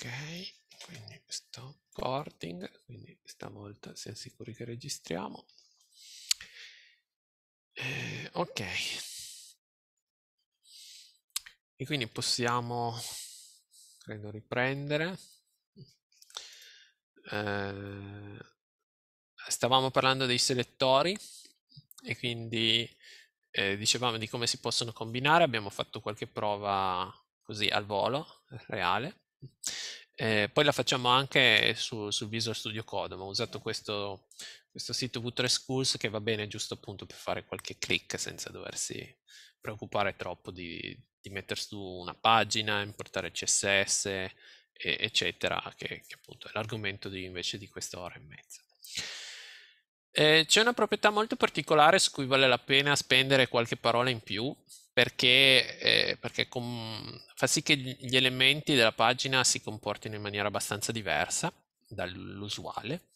ok quindi sto recording quindi stavolta siamo sicuri che registriamo eh, ok e quindi possiamo credo riprendere eh, stavamo parlando dei selettori e quindi eh, dicevamo di come si possono combinare abbiamo fatto qualche prova così al volo reale eh, poi la facciamo anche su, su, Visual Studio Code, ma ho usato questo, questo sito V3 Schools che va bene giusto appunto per fare qualche click senza doversi preoccupare troppo di, di mettere su una pagina, importare CSS, e, eccetera, che, che, appunto è l'argomento di, invece di questa ora e mezza. Eh, c'è una proprietà molto particolare su cui vale la pena spendere qualche parola in più, perché, eh, perché com- fa sì che gli elementi della pagina si comportino in maniera abbastanza diversa dall'usuale.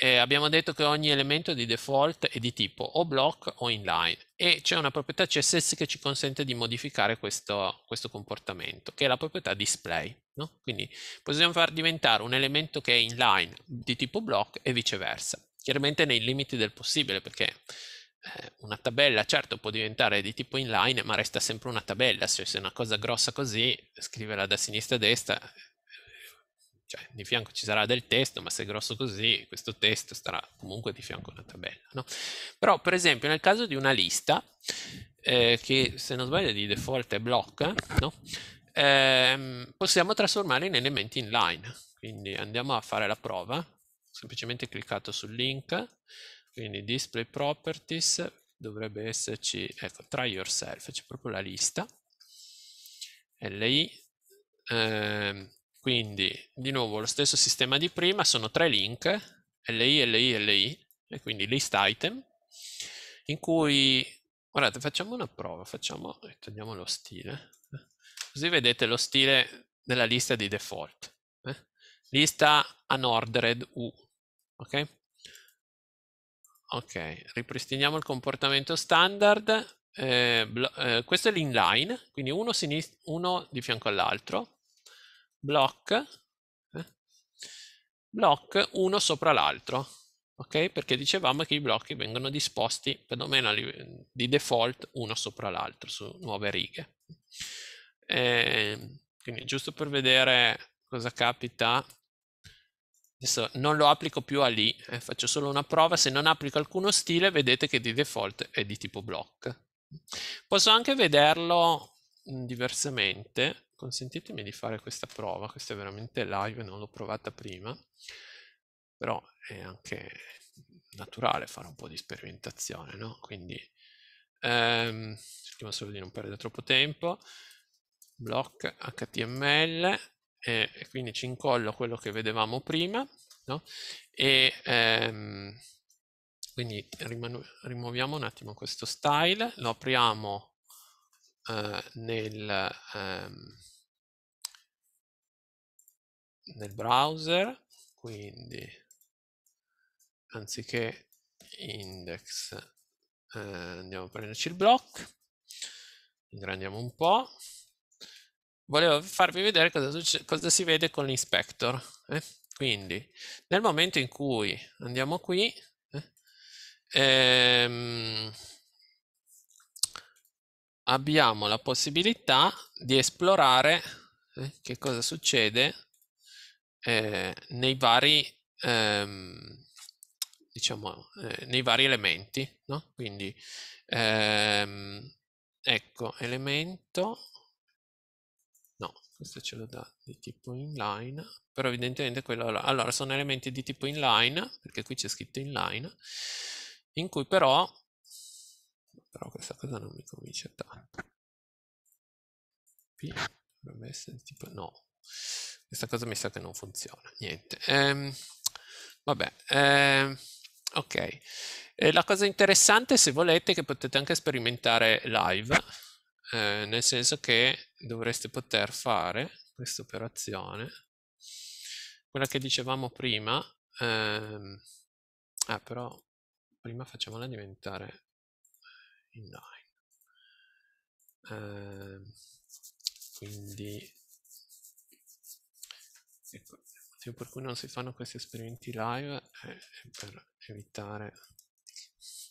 Eh, abbiamo detto che ogni elemento di default è di tipo o block o inline e c'è una proprietà CSS che ci consente di modificare questo, questo comportamento, che è la proprietà display. No? Quindi possiamo far diventare un elemento che è inline di tipo block e viceversa, chiaramente nei limiti del possibile perché eh, una tabella certo può diventare di tipo inline, ma resta sempre una tabella, cioè, se è una cosa grossa così, scriverla da sinistra a destra, cioè di fianco ci sarà del testo, ma se è grosso così, questo testo starà comunque di fianco a una tabella. No? Però per esempio nel caso di una lista, eh, che se non sbaglio di default è block, no? eh, possiamo trasformarla in elementi inline. Quindi andiamo a fare la prova, semplicemente cliccato sul link, quindi display properties dovrebbe esserci, ecco, try yourself, c'è proprio la lista, LI, eh, quindi di nuovo lo stesso sistema di prima, sono tre link, LI, LI, LI, e quindi list item, in cui, guardate, facciamo una prova, facciamo, eh, togliamo lo stile, eh. così vedete lo stile della lista di default, eh? lista unordered U, ok? Ok, ripristiniamo il comportamento standard. Eh, eh, questo è l'inline, quindi uno, uno di fianco all'altro. Block, eh, block uno sopra l'altro. Ok? Perché dicevamo che i blocchi vengono disposti perlomeno di default uno sopra l'altro su nuove righe. Ehm, quindi giusto per vedere cosa capita Adesso non lo applico più a lì, eh, faccio solo una prova, se non applico alcuno stile vedete che di default è di tipo block. Posso anche vederlo mm, diversamente, consentitemi di fare questa prova, questa è veramente live, non l'ho provata prima, però è anche naturale fare un po' di sperimentazione, no? Quindi ehm, cerchiamo solo di non perdere troppo tempo, block html, e quindi ci incollo quello che vedevamo prima no? e ehm, quindi rimuoviamo un attimo questo style, lo apriamo eh, nel, ehm, nel browser, quindi anziché index eh, andiamo a prenderci il block, ingrandiamo un po', volevo farvi vedere cosa, succede, cosa si vede con l'inspector. Eh? Quindi, nel momento in cui andiamo qui, eh, ehm, abbiamo la possibilità di esplorare eh, che cosa succede eh, nei vari, ehm, diciamo, eh, nei vari elementi. No? Quindi, ehm, ecco, elemento questo ce lo dà di tipo inline, però evidentemente quello... Allora, sono elementi di tipo inline, perché qui c'è scritto inline, in cui però... Però questa cosa non mi convince tanto. P dovrebbe essere di tipo... No, questa cosa mi sa che non funziona, niente. Ehm, vabbè, ehm, ok. E la cosa interessante, se volete, è che potete anche sperimentare live eh, nel senso che dovreste poter fare questa operazione, quella che dicevamo prima, ehm, ah, però prima facciamola diventare inline. Eh, quindi ecco, il motivo per cui non si fanno questi esperimenti live è per evitare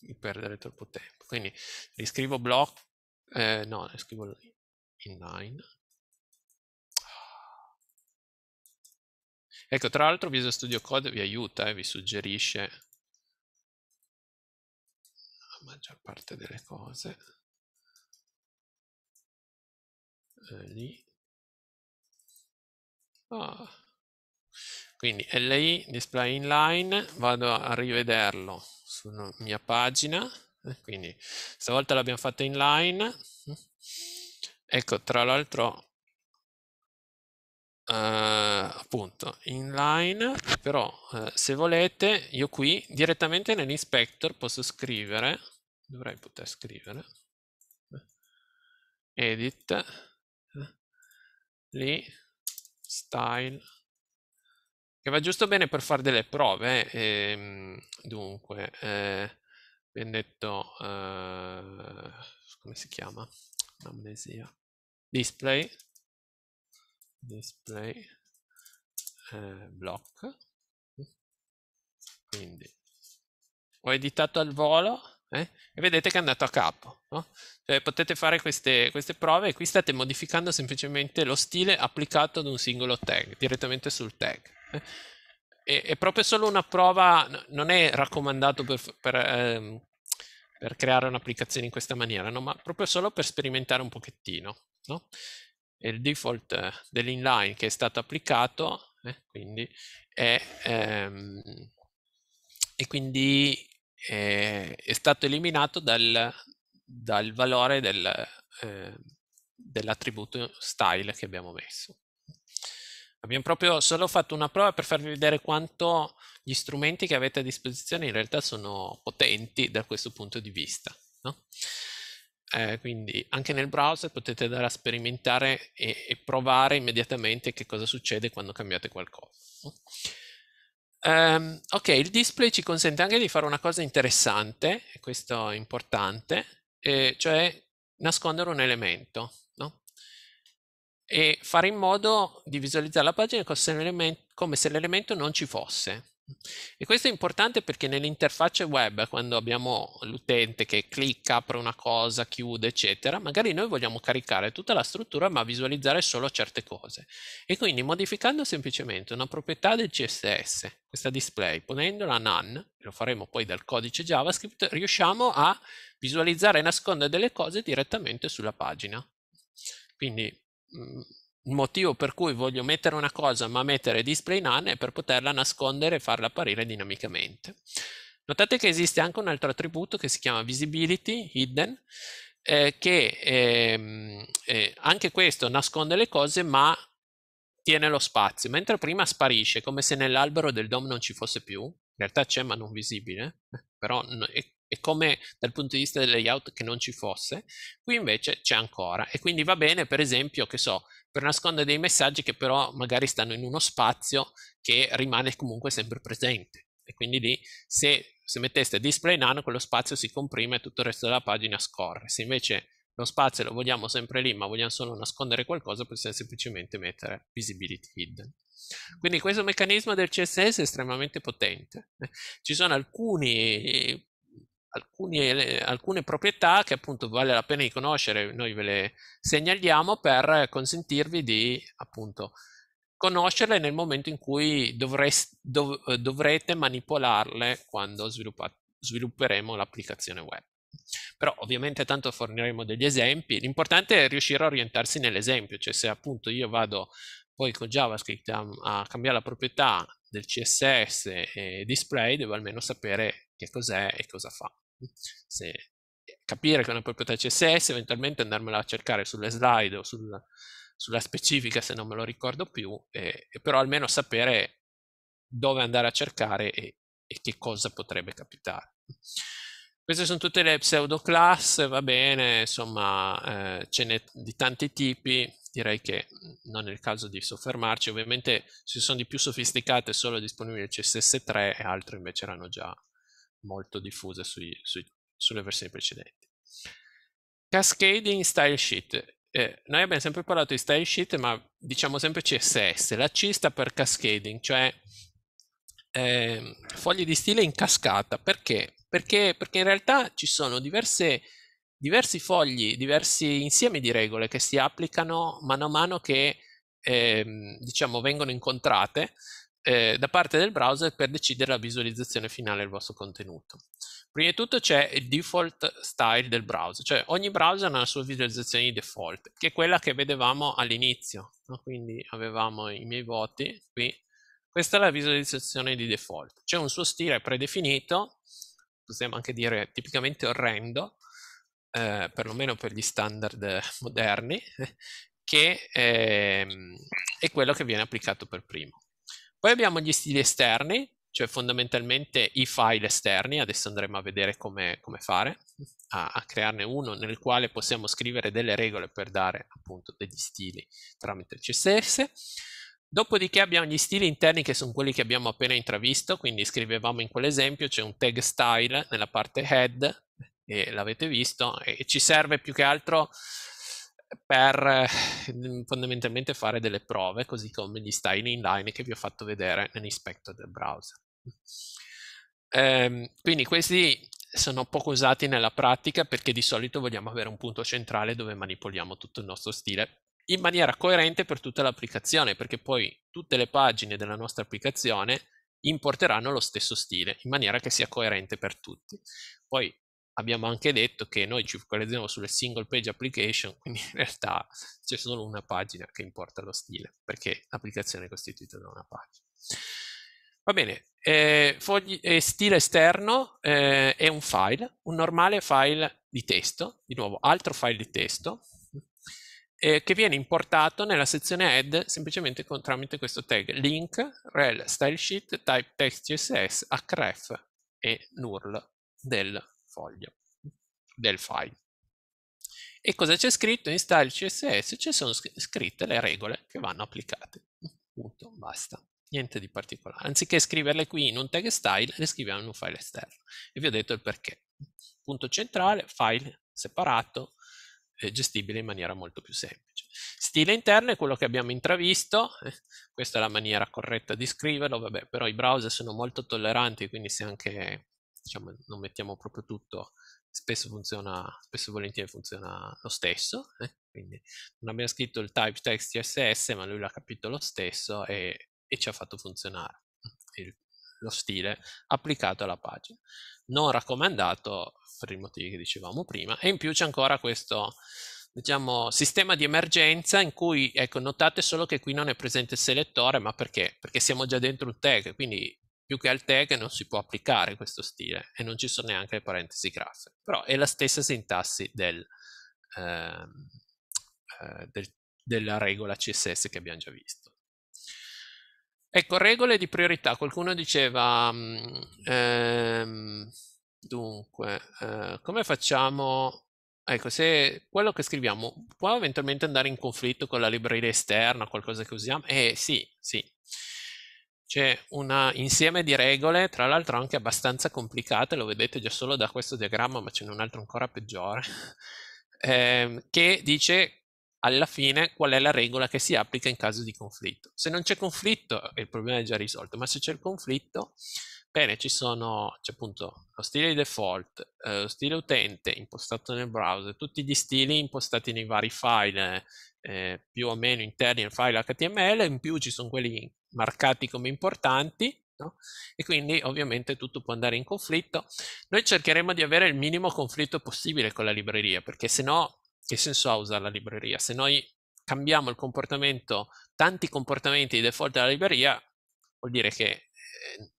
di perdere troppo tempo. Quindi riscrivo block eh, no, scrivo inline. Ecco, tra l'altro Visual Studio Code vi aiuta e eh, vi suggerisce la maggior parte delle cose. Eh, lì. Oh. Quindi LI display inline, vado a rivederlo sulla mia pagina. Quindi stavolta l'abbiamo fatta in line. Ecco, tra l'altro, eh, appunto, in line, però eh, se volete, io qui direttamente nell'inspector posso scrivere, dovrei poter scrivere, eh, edit, eh, lì, style, che va giusto bene per fare delle prove, eh, ehm, dunque... Eh, vendetto, eh, come si chiama? Amnesia. Display, display eh, block. Quindi ho editato al volo eh? e vedete che è andato a capo. No? Cioè, potete fare queste, queste prove e qui state modificando semplicemente lo stile applicato ad un singolo tag, direttamente sul tag. Eh? è, è, proprio solo una prova, non è raccomandato per, per, ehm, per creare un'applicazione in questa maniera, no? ma proprio solo per sperimentare un pochettino. No? il default eh, dell'inline che è stato applicato, eh, quindi è, ehm, e quindi è, eh, è stato eliminato dal, dal valore del, eh, dell'attributo style che abbiamo messo. Abbiamo proprio solo fatto una prova per farvi vedere quanto gli strumenti che avete a disposizione in realtà sono potenti da questo punto di vista. No? Eh, quindi anche nel browser potete andare a sperimentare e, e provare immediatamente che cosa succede quando cambiate qualcosa. No? Um, ok, il display ci consente anche di fare una cosa interessante, e questo è importante, eh, cioè nascondere un elemento e fare in modo di visualizzare la pagina come se l'elemento non ci fosse. E questo è importante perché nell'interfaccia web, quando abbiamo l'utente che clicca, apre una cosa, chiude, eccetera, magari noi vogliamo caricare tutta la struttura ma visualizzare solo certe cose. E quindi modificando semplicemente una proprietà del CSS, questa display, ponendola a none, lo faremo poi dal codice JavaScript, riusciamo a visualizzare e nascondere delle cose direttamente sulla pagina. Quindi il motivo per cui voglio mettere una cosa ma mettere display none è per poterla nascondere e farla apparire dinamicamente. Notate che esiste anche un altro attributo che si chiama visibility, hidden, eh, che eh, eh, anche questo nasconde le cose ma tiene lo spazio, mentre prima sparisce come se nell'albero del DOM non ci fosse più, in realtà c'è ma non visibile, però è e come dal punto di vista del layout che non ci fosse, qui invece c'è ancora e quindi va bene per esempio che so per nascondere dei messaggi che però magari stanno in uno spazio che rimane comunque sempre presente e quindi lì se, se metteste display nano quello spazio si comprime e tutto il resto della pagina scorre, se invece lo spazio lo vogliamo sempre lì ma vogliamo solo nascondere qualcosa possiamo semplicemente mettere visibility hidden. Quindi questo meccanismo del CSS è estremamente potente. Eh, ci sono alcuni alcuni, alcune proprietà che appunto vale la pena di conoscere, noi ve le segnaliamo per consentirvi di appunto conoscerle nel momento in cui dovreste, dov, dovrete manipolarle quando svilupperemo l'applicazione web. Però ovviamente tanto forniremo degli esempi, l'importante è riuscire a orientarsi nell'esempio, cioè se appunto io vado poi con JavaScript a, a cambiare la proprietà del CSS e display, devo almeno sapere che cos'è e cosa fa se, eh, capire che è una proprietà CSS, eventualmente andarmela a cercare sulle slide o sul, sulla specifica se non me lo ricordo più, e, e però almeno sapere dove andare a cercare e, e, che cosa potrebbe capitare. Queste sono tutte le pseudo class, va bene, insomma eh, ce n'è di tanti tipi, direi che non è il caso di soffermarci, ovviamente ci sono di più sofisticate solo disponibili CSS3 e altre invece erano già molto diffuse sui, sui, sulle versioni precedenti. Cascading Style Sheet. Eh, noi abbiamo sempre parlato di style sheet, ma diciamo sempre CSS. La C sta per cascading, cioè eh, fogli di stile in cascata. Perché? Perché, perché in realtà ci sono diverse, diversi fogli, diversi insiemi di regole che si applicano mano a mano che eh, diciamo vengono incontrate eh, da parte del browser per decidere la visualizzazione finale del vostro contenuto. Prima di tutto c'è il default style del browser, cioè ogni browser ha la sua visualizzazione di default, che è quella che vedevamo all'inizio, no? quindi avevamo i miei voti qui, questa è la visualizzazione di default, c'è un suo stile predefinito, possiamo anche dire tipicamente orrendo, eh, perlomeno per gli standard moderni, che eh, è quello che viene applicato per primo. Poi abbiamo gli stili esterni, cioè fondamentalmente i file esterni, adesso andremo a vedere come, come fare, a, a, crearne uno nel quale possiamo scrivere delle regole per dare appunto degli stili tramite CSS. Dopodiché abbiamo gli stili interni che sono quelli che abbiamo appena intravisto, quindi scrivevamo in quell'esempio, c'è un tag style nella parte head, e l'avete visto, e ci serve più che altro per ehm, fondamentalmente fare delle prove, così come gli styling inline che vi ho fatto vedere nell'inspector del browser. Ehm, quindi questi sono poco usati nella pratica perché di solito vogliamo avere un punto centrale dove manipoliamo tutto il nostro stile in maniera coerente per tutta l'applicazione, perché poi tutte le pagine della nostra applicazione importeranno lo stesso stile in maniera che sia coerente per tutti. Poi abbiamo anche detto che noi ci focalizziamo sulle single page application, quindi in realtà c'è solo una pagina che importa lo stile, perché l'applicazione è costituita da una pagina. Va bene, eh, fogli, eh, stile esterno eh, è un file, un normale file di testo, di nuovo altro file di testo, eh, che viene importato nella sezione head semplicemente con, tramite questo tag link, rel, stylesheet, type text CSS, href e nurl del foglio del file. E cosa c'è scritto? In style CSS ci sono scritte le regole che vanno applicate. Punto, basta. Niente di particolare. Anziché scriverle qui in un tag style, le scriviamo in un file esterno. E vi ho detto il perché. Punto centrale, file separato, gestibile in maniera molto più semplice. Stile interno è quello che abbiamo intravisto, questa è la maniera corretta di scriverlo, vabbè, però i browser sono molto tolleranti, quindi se anche diciamo, non mettiamo proprio tutto, spesso funziona, spesso volentieri funziona lo stesso, eh? quindi non abbiamo scritto il type text CSS, ma lui l'ha capito lo stesso e, e ci ha fatto funzionare mm, il, lo stile applicato alla pagina. Non raccomandato per i motivi che dicevamo prima, e in più c'è ancora questo diciamo, sistema di emergenza in cui, ecco, notate solo che qui non è presente il selettore, ma perché? Perché siamo già dentro un tag, quindi più che al tag non si può applicare questo stile e non ci sono neanche le parentesi graffe, però è la stessa sintassi del, ehm, eh, del, della regola CSS che abbiamo già visto. Ecco, regole di priorità. Qualcuno diceva, mm, ehm, dunque, eh, come facciamo Ecco, se quello che scriviamo può eventualmente andare in conflitto con la libreria esterna, qualcosa che usiamo, eh sì, sì c'è un insieme di regole, tra l'altro anche abbastanza complicate, lo vedete già solo da questo diagramma, ma ce n'è un altro ancora peggiore, ehm, che dice alla fine qual è la regola che si applica in caso di conflitto. Se non c'è conflitto, il problema è già risolto, ma se c'è il conflitto, bene, ci sono, c'è appunto lo stile default, eh, lo stile utente impostato nel browser, tutti gli stili impostati nei vari file, eh, più o meno interni al file HTML, in più ci sono quelli marcati come importanti no? e quindi ovviamente tutto può andare in conflitto. Noi cercheremo di avere il minimo conflitto possibile con la libreria perché se no che senso ha usare la libreria? Se noi cambiamo il comportamento, tanti comportamenti di default della libreria, vuol dire che eh,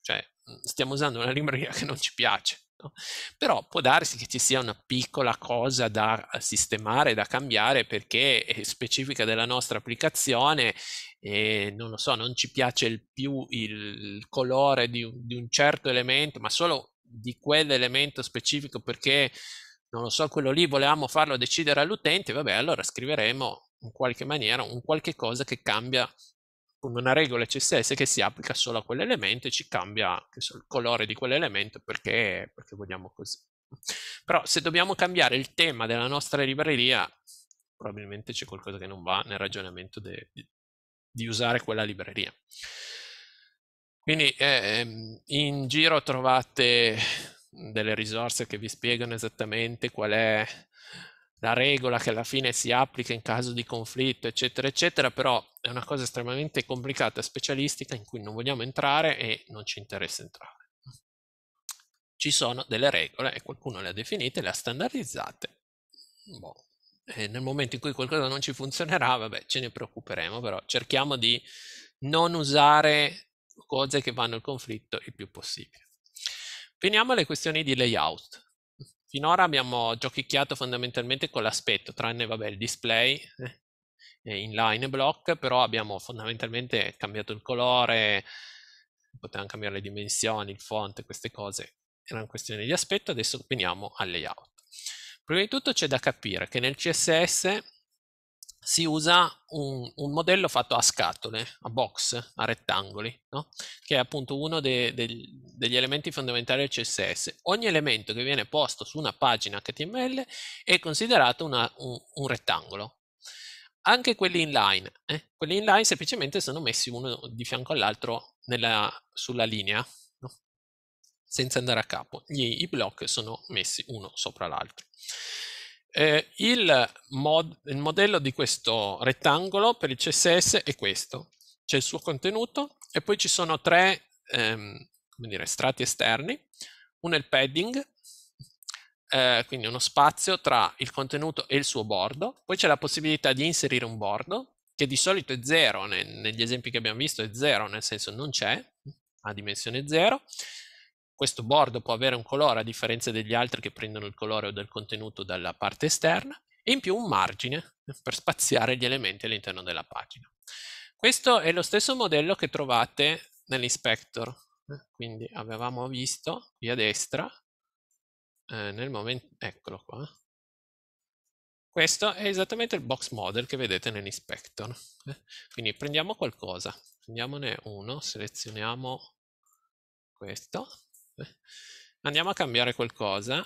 cioè, stiamo usando una libreria che non ci piace. No? Però può darsi che ci sia una piccola cosa da eh, sistemare, da cambiare perché è specifica della nostra applicazione e non lo so, non ci piace il più il colore di un, di un certo elemento, ma solo di quell'elemento specifico perché non lo so, quello lì volevamo farlo decidere all'utente, vabbè, allora scriveremo in qualche maniera un qualche cosa che cambia come una regola CSS che si applica solo a quell'elemento e ci cambia so, il colore di quell'elemento perché, perché vogliamo così. Però se dobbiamo cambiare il tema della nostra libreria, probabilmente c'è qualcosa che non va nel ragionamento de, de, di usare quella libreria. Quindi eh, in giro trovate mhmm, delle risorse che vi spiegano esattamente qual è la regola che alla fine si applica in caso di conflitto, eccetera, eccetera, però è una cosa estremamente complicata, specialistica, in cui non vogliamo entrare e non ci interessa entrare. Ci sono delle regole e qualcuno le ha definite, le ha standardizzate. Boh, e eh, nel momento in cui qualcosa non ci funzionerà, vabbè, ce ne preoccuperemo, però cerchiamo di non usare cose che vanno in conflitto il più possibile. Veniamo alle questioni di layout. Finora abbiamo giochicchiato fondamentalmente con l'aspetto, tranne vabbè, il display, eh, inline block, però abbiamo fondamentalmente cambiato il colore, potevamo cambiare le dimensioni, il font, queste cose erano questioni di aspetto, adesso veniamo al layout. Prima di tutto c'è da capire che nel CSS si usa un, un modello fatto a scatole, a box, a rettangoli, no? che è appunto uno de, de, degli elementi fondamentali del CSS. Ogni elemento che viene posto su una pagina HTML è considerato una, un, un rettangolo, anche quelli inline. Eh? Quelli inline semplicemente sono messi uno di fianco all'altro sulla linea senza andare a capo. Gli, I block sono messi uno sopra l'altro. Eh, il, mod, il modello di questo rettangolo per il CSS è questo. C'è il suo contenuto e poi ci sono tre ehm, dire, strati esterni. Uno è il padding, eh, quindi uno spazio tra il contenuto e il suo bordo. Poi c'è la possibilità di inserire un bordo, che di solito è 0, negli esempi che abbiamo visto è 0, nel senso non c'è, ha dimensione 0. Questo bordo può avere un colore a differenza degli altri che prendono il colore o del contenuto dalla parte esterna e in più un margine per spaziare gli elementi all'interno della pagina. Questo è lo stesso modello che trovate nell'inspector, quindi avevamo visto qui a destra, eh, nel momento, eccolo qua, questo è esattamente il box model che vedete nell'inspector. Quindi prendiamo qualcosa, prendiamone uno, selezioniamo questo Andiamo a cambiare qualcosa.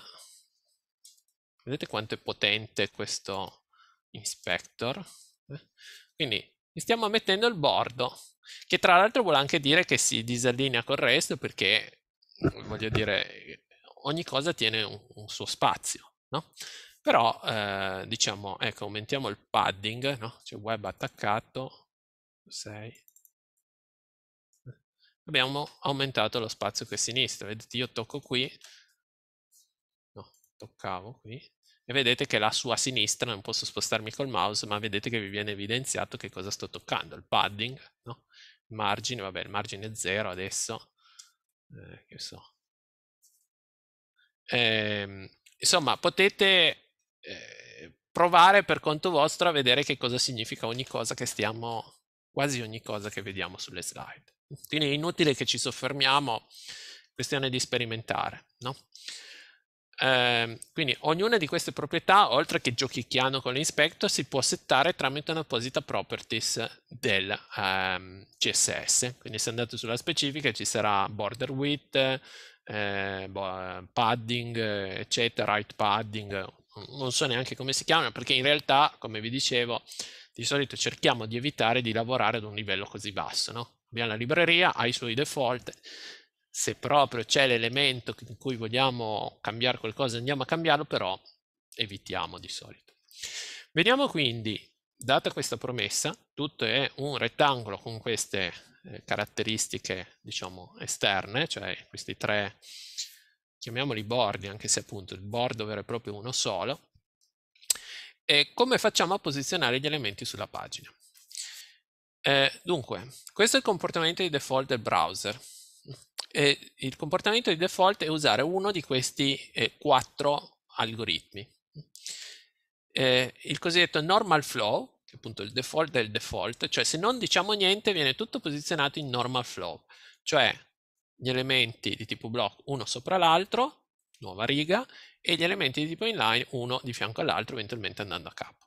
Vedete quanto è potente questo inspector? Quindi stiamo mettendo il bordo, che tra l'altro vuole anche dire che si disallinea col resto perché, voglio dire, ogni cosa tiene un, un suo spazio, no? Però, eh, diciamo, ecco, aumentiamo il padding, no? C'è cioè web attaccato, 6, abbiamo aumentato lo spazio qui a sinistra. Vedete, io tocco qui, no, toccavo qui, e vedete che la sua sinistra non posso spostarmi col mouse, ma vedete che vi viene evidenziato che cosa sto toccando, il padding, no? il margine, vabbè, il margine è 0 adesso, eh, che so. Eh, insomma, potete eh, provare per conto vostro a vedere che cosa significa ogni cosa che stiamo, quasi ogni cosa che vediamo sulle slide. Quindi è inutile che ci soffermiamo, questione di sperimentare. No? Eh, quindi ognuna di queste proprietà, oltre che giochicchiano con l'inspector, si può settare tramite un'apposita properties del ehm, CSS. Quindi se andate sulla specifica ci sarà border width, eh, padding, eccetera, right padding, non so neanche come si chiamano, perché in realtà, come vi dicevo, di solito cerchiamo di evitare di lavorare ad un livello così basso, no? Abbiamo la libreria, ha i suoi default. Se proprio c'è l'elemento in cui vogliamo cambiare qualcosa, andiamo a cambiarlo, però evitiamo di solito. Vediamo quindi, data questa promessa, tutto è un rettangolo con queste eh, caratteristiche, diciamo, esterne, cioè questi tre, chiamiamoli bordi, anche se appunto il bordo vero e proprio uno solo, e come facciamo a posizionare gli elementi sulla pagina. Eh, dunque, questo è il comportamento di default del browser. E il comportamento di default è usare uno di questi eh, quattro algoritmi. Eh, il cosiddetto normal flow, che è appunto il default del default, cioè se non diciamo niente viene tutto posizionato in normal flow, cioè gli elementi di tipo block uno sopra l'altro, nuova riga, e gli elementi di tipo inline uno di fianco all'altro, eventualmente andando a capo.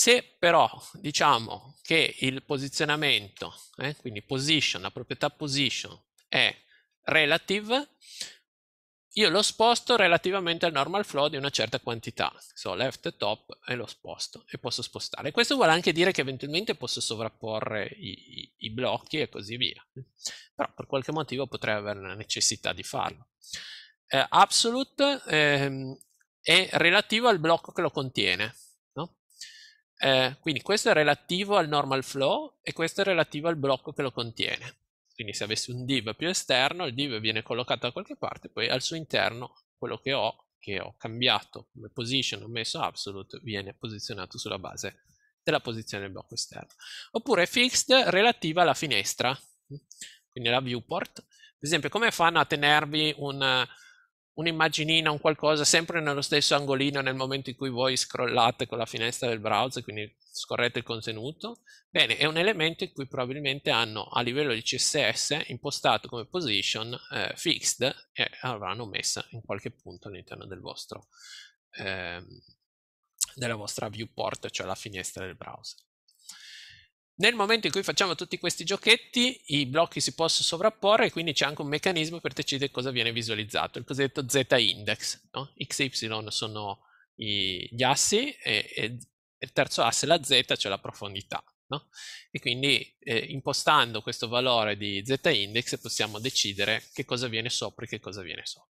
Se però diciamo che il posizionamento, eh, quindi position, la proprietà position è relative, io lo sposto relativamente al normal flow di una certa quantità, so left top e lo sposto e posso spostare. Questo vuole anche dire che eventualmente posso sovrapporre i, i, i blocchi e così via, però per qualche motivo potrei avere la necessità di farlo. Eh, absolute eh, è relativo al blocco che lo contiene, eh, quindi questo è relativo al normal flow e questo è relativo al blocco che lo contiene. Quindi se avessi un div più esterno, il div viene collocato da qualche parte, poi al suo interno quello che ho, che ho cambiato come position, ho messo absolute, viene posizionato sulla base della posizione del blocco esterno. Oppure fixed relativa alla finestra, quindi alla viewport. Per esempio, come fanno a tenervi un un'immaginina, un qualcosa, sempre nello stesso angolino nel momento in cui voi scrollate con la finestra del browser, quindi scorrete il contenuto. Bene, è un elemento in cui probabilmente hanno a livello di CSS impostato come position eh, fixed e avranno messa in qualche punto all'interno del vostro, eh, della vostra viewport, cioè la finestra del browser. Nel momento in cui facciamo tutti questi giochetti, i blocchi si possono sovrapporre e quindi c'è anche un meccanismo per decidere cosa viene visualizzato, il cosiddetto z-index. No? X e Y sono i, gli assi e, e, il terzo asse, la z, c'è cioè la profondità. No? E quindi eh, impostando questo valore di z-index possiamo decidere che cosa viene sopra e che cosa viene sotto.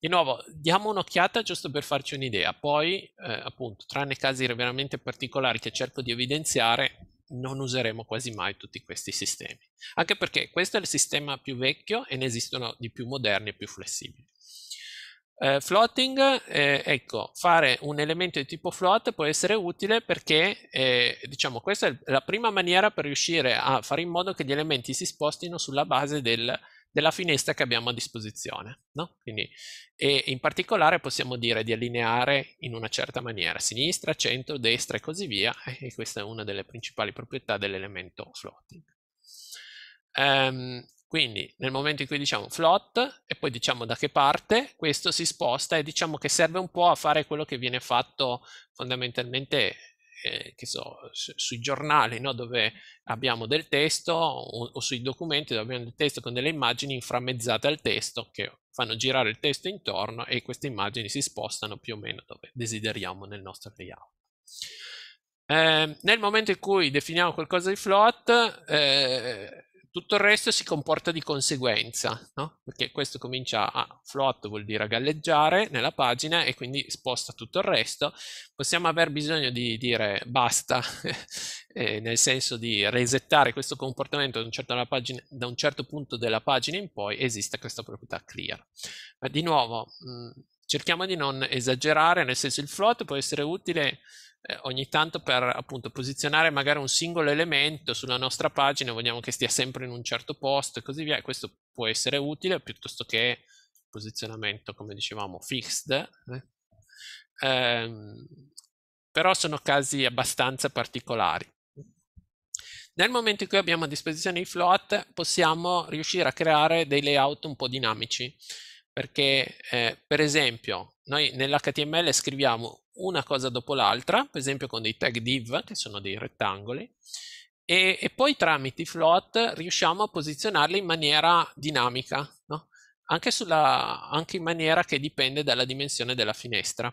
Di nuovo, diamo un'occhiata giusto per farci un'idea, poi eh, appunto, tranne casi veramente particolari che cerco di evidenziare, non useremo quasi mai tutti questi sistemi, anche perché questo è il sistema più vecchio e ne esistono di più moderni e più flessibili. Eh, floating, eh, ecco, fare un elemento di tipo float può essere utile perché, eh, diciamo, questa è la prima maniera per riuscire a fare in modo che gli elementi si spostino sulla base del, della finestra che abbiamo a disposizione. No? Quindi, e in particolare possiamo dire di allineare in una certa maniera, sinistra, centro, destra e così via, e questa è una delle principali proprietà dell'elemento floating. Um, quindi nel momento in cui diciamo float e poi diciamo da che parte, questo si sposta e diciamo che serve un po' a fare quello che viene fatto fondamentalmente eh, che so, sui giornali no, dove abbiamo del testo o, o, sui documenti dove abbiamo del testo con delle immagini inframmezzate al testo che fanno girare il testo intorno e queste immagini si spostano più o meno dove desideriamo nel nostro layout. Eh, nel momento in cui definiamo qualcosa di float, eh, tutto il resto si comporta di conseguenza, no? perché questo comincia a float, vuol dire a galleggiare nella pagina e quindi sposta tutto il resto. Possiamo aver bisogno di dire basta, eh, nel senso di resettare questo comportamento da un, certo pagina, da un, certo punto della pagina in poi esiste questa proprietà clear. Ma di nuovo, mh, mm, cerchiamo di non esagerare, nel senso il float può essere utile eh, ogni tanto per appunto posizionare magari un singolo elemento sulla nostra pagina, vogliamo che stia sempre in un certo posto e così via, e questo può essere utile piuttosto che posizionamento, come dicevamo, fixed. Eh? Ehm, però sono casi abbastanza particolari. Nel momento in cui abbiamo a disposizione i float, possiamo riuscire a creare dei layout un po' dinamici, perché eh, per esempio noi nell'HTML scriviamo una cosa dopo l'altra, per esempio con dei tag div, che sono dei rettangoli, e, e poi tramite i float riusciamo a posizionarli in maniera dinamica, no? anche, sulla, anche in maniera che dipende dalla dimensione della finestra.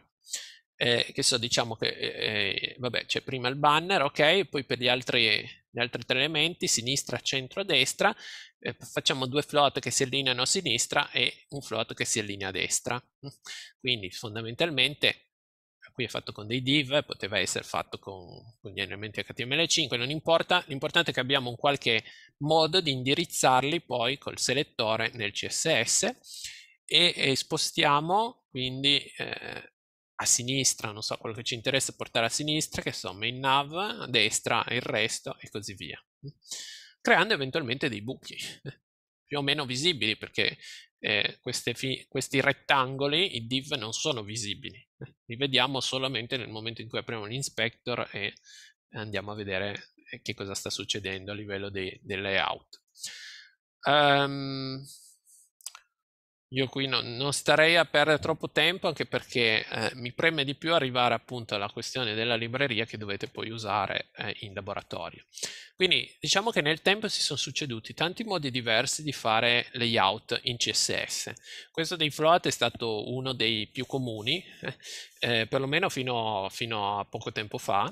Eh, che so, diciamo che eh, eh vabbè, c'è prima il banner, ok, poi per gli altri, gli altri tre elementi, sinistra, centro, destra, eh, facciamo due float che si allineano a sinistra e un float che si allinea a destra. Quindi fondamentalmente qui è fatto con dei div, poteva essere fatto con, con gli elementi HTML5, non importa, l'importante è che abbiamo un qualche modo di indirizzarli poi col selettore nel CSS e, e spostiamo quindi eh, a sinistra, non so, quello che ci interessa portare a sinistra, che sono main nav, a destra il resto e così via, mm, creando eventualmente dei buchi più o meno visibili perché eh, questi rettangoli, i div, non sono visibili. Li vediamo solamente nel momento in cui apriamo l'inspector e andiamo a vedere eh, che cosa sta succedendo a livello del layout. Um, io qui no, non starei a perdere troppo tempo anche perché eh, mi preme di più arrivare appunto alla questione della libreria che dovete poi usare eh, in laboratorio. Quindi diciamo che nel tempo si sono succeduti tanti modi diversi di fare layout in CSS. Questo dei float è stato uno dei più comuni, eh, eh, perlomeno fino, fino, a poco tempo fa.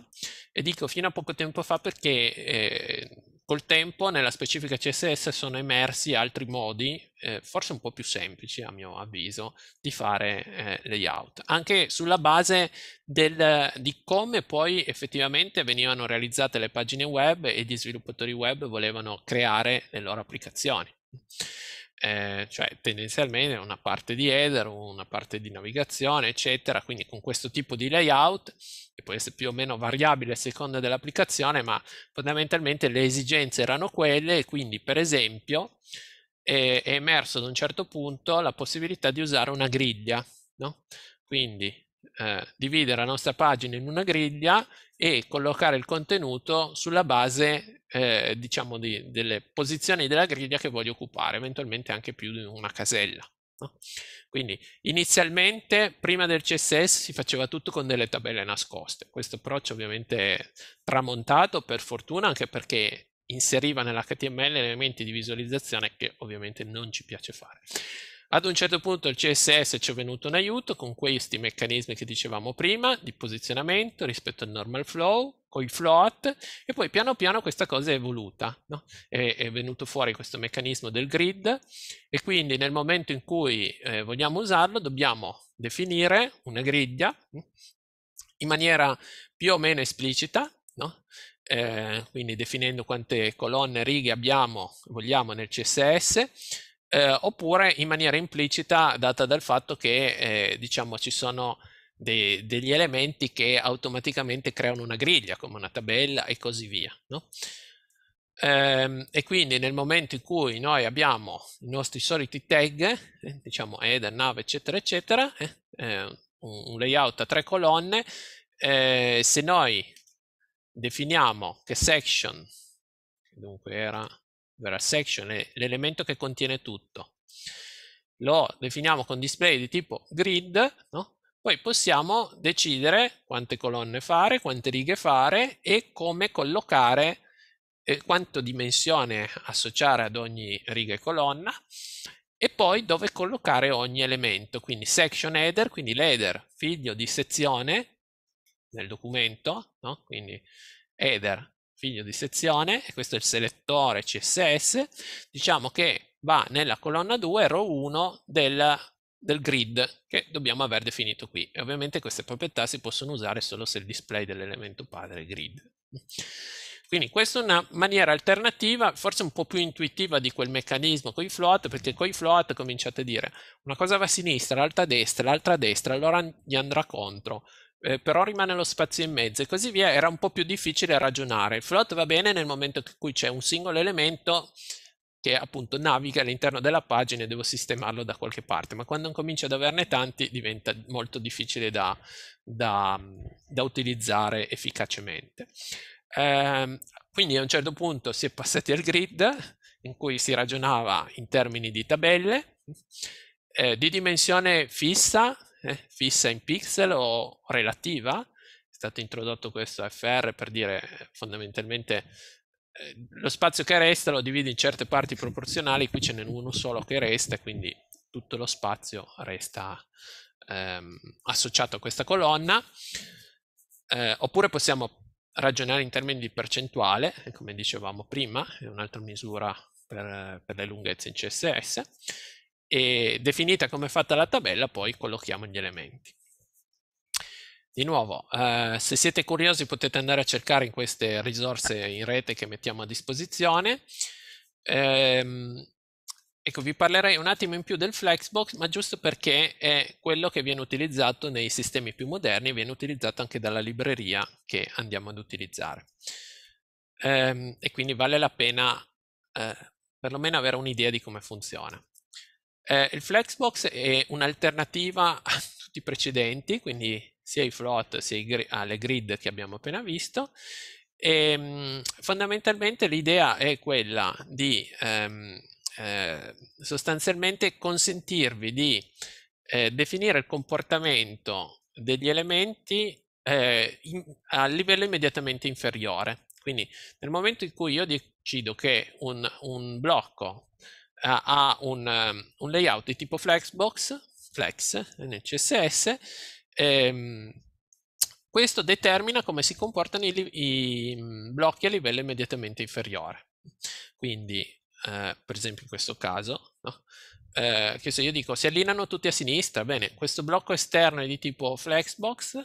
E dico fino a poco tempo fa perché eh, Col tempo nella specifica CSS sono emersi altri modi, eh, forse un po' più semplici a mio avviso, di fare eh, layout, anche sulla base del, di come poi effettivamente venivano realizzate le pagine web e gli sviluppatori web volevano creare le loro applicazioni. Eh, cioè tendenzialmente una parte di header, una parte di navigazione, eccetera, quindi con questo tipo di layout che può essere più o meno variabile a seconda dell'applicazione, ma fondamentalmente le esigenze erano quelle, quindi per esempio è, è emerso ad un certo punto la possibilità di usare una griglia, no? quindi eh, dividere la nostra pagina in una griglia e collocare il contenuto sulla base eh, diciamo di, delle posizioni della griglia che voglio occupare, eventualmente anche più di una casella. No? Quindi inizialmente prima del CSS si faceva tutto con delle tabelle nascoste, questo approccio ovviamente è tramontato per fortuna anche perché inseriva nell'HTML elementi di visualizzazione che ovviamente non ci piace fare. Ad un certo punto il CSS ci è venuto in aiuto con questi meccanismi che dicevamo prima di posizionamento rispetto al normal flow, con i float e poi piano piano questa cosa è evoluta, no? è, è, venuto fuori questo meccanismo del grid e quindi nel momento in cui eh, vogliamo usarlo dobbiamo definire una griglia mm, in maniera più o meno esplicita, no? eh, quindi definendo quante colonne e righe abbiamo, vogliamo nel CSS eh, oppure in maniera implicita data dal fatto che eh, diciamo ci sono de degli elementi che automaticamente creano una griglia come una tabella e così via no? Ehm, e quindi nel momento in cui noi abbiamo i nostri soliti tag eh, diciamo header, nave eccetera eccetera eh, eh, un layout a tre colonne se noi definiamo che section dunque era var section è l'elemento che contiene tutto. Lo definiamo con display di tipo grid, no? Poi possiamo decidere quante colonne fare, quante righe fare e come collocare eh, quanto dimensione associare ad ogni riga e colonna e poi dove collocare ogni elemento, quindi section header, quindi l'header figlio di sezione nel documento, no? quindi header figlio di sezione, e questo è il selettore CSS, diciamo che va nella colonna 2, row 1 del, del grid che dobbiamo aver definito qui. E ovviamente queste proprietà si possono usare solo se il display dell'elemento padre è grid. Quindi questa è una maniera alternativa, forse un po' più intuitiva di quel meccanismo con i float, perché con i float cominciate a dire una cosa va a sinistra, l'altra a destra, l'altra a destra, allora gli andrà contro eh, però rimane lo spazio in mezzo e così via, era un po' più difficile ragionare. Il float va bene nel momento in cui c'è un singolo elemento che appunto naviga all'interno della pagina e devo sistemarlo da qualche parte, ma quando comincio ad averne tanti diventa molto difficile da, da, da utilizzare efficacemente. Eh, quindi a un certo punto si è passati al grid, in cui si ragionava in termini di tabelle, eh, di dimensione fissa, eh, fissa in pixel o relativa, è stato introdotto questo FR per dire fondamentalmente eh, lo spazio che resta lo dividi in certe parti proporzionali, qui ce n'è uno solo che resta, quindi tutto lo spazio resta ehm, associato a questa colonna. Eh, oppure possiamo ragionare in termini di percentuale, come dicevamo prima, è un'altra misura per, per le lunghezze in CSS e definita come è fatta la tabella poi collochiamo gli elementi. Di nuovo, eh, se siete curiosi potete andare a cercare in queste risorse in rete che mettiamo a disposizione. Eh, ecco, vi parlerei un attimo in più del Flexbox, ma giusto perché è quello che viene utilizzato nei sistemi più moderni, viene utilizzato anche dalla libreria che andiamo ad utilizzare. Eh, e quindi vale la pena eh, perlomeno avere un'idea di come funziona. Eh, il Flexbox è un'alternativa a tutti i precedenti, quindi sia i float sia gr alle ah, grid che abbiamo appena visto. E, ehm, fondamentalmente l'idea è quella di ehm, eh, sostanzialmente consentirvi di eh, definire il comportamento degli elementi eh, in, a livello immediatamente inferiore. Quindi nel momento in cui io decido che un, un blocco ha un, ehm, un, layout di tipo Flexbox, Flex, NCSS, ehm, questo determina come si comportano i, i, mm, blocchi a livello immediatamente inferiore. Quindi, eh, per esempio in questo caso, no? eh, che se io dico si allineano tutti a sinistra, bene, questo blocco esterno è di tipo flexbox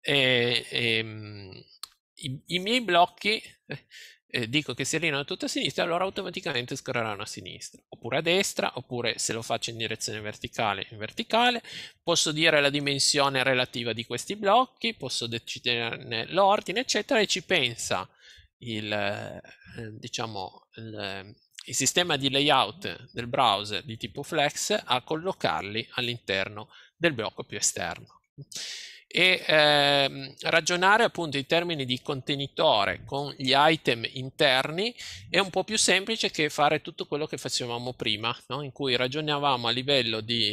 e, e ehm, i, i, miei blocchi eh, eh, dico che si allineano tutte a sinistra, allora automaticamente scorreranno a sinistra, oppure a destra, oppure se lo faccio in direzione verticale, in verticale. Posso dire la dimensione relativa di questi blocchi, posso deciderne l'ordine, eccetera, e ci pensa il, eh, diciamo, il, eh, il sistema di layout del browser di tipo flex a collocarli all'interno del blocco più esterno e eh, ragionare appunto in termini di contenitore con gli item interni è un po' più semplice che fare tutto quello che facevamo prima, no? in cui ragionavamo a livello di,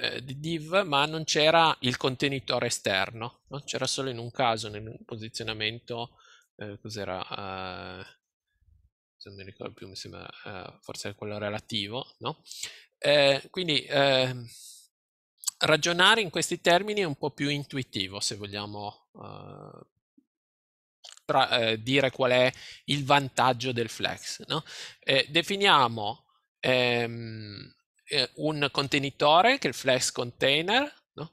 eh, di div ma non c'era il contenitore esterno, no? c'era solo in un caso, nel posizionamento, eh, cos'era? Uh, non mi ricordo più, mi sembra uh, forse quello relativo, no? Eh, quindi ehm, ragionare in questi termini è un po' più intuitivo se vogliamo eh, tra, eh, dire qual è il vantaggio del flex. No? Eh, definiamo ehm, eh, un contenitore che è il flex container no?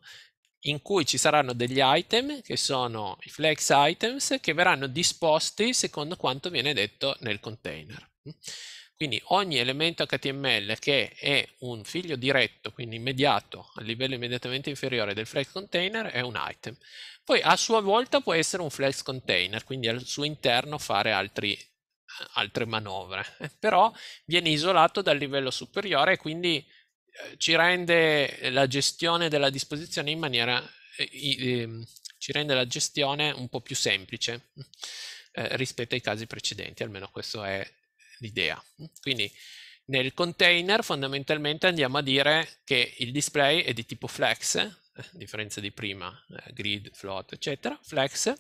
in cui ci saranno degli item che sono i flex items che verranno disposti secondo quanto viene detto nel container. Quindi ogni elemento HTML che è un figlio diretto, quindi immediato, al livello immediatamente inferiore del flex container è un item. Poi a sua volta può essere un flex container, quindi al suo interno fare altri, altre manovre. Però viene isolato dal livello superiore e quindi eh, ci rende la gestione della disposizione in maniera... Eh, ehm, ci rende la gestione un po' più semplice eh, rispetto ai casi precedenti, almeno questo è l'idea. Quindi nel container fondamentalmente andiamo a dire che il display è di tipo flex, eh, a differenza di prima, eh, grid, float, eccetera, flex,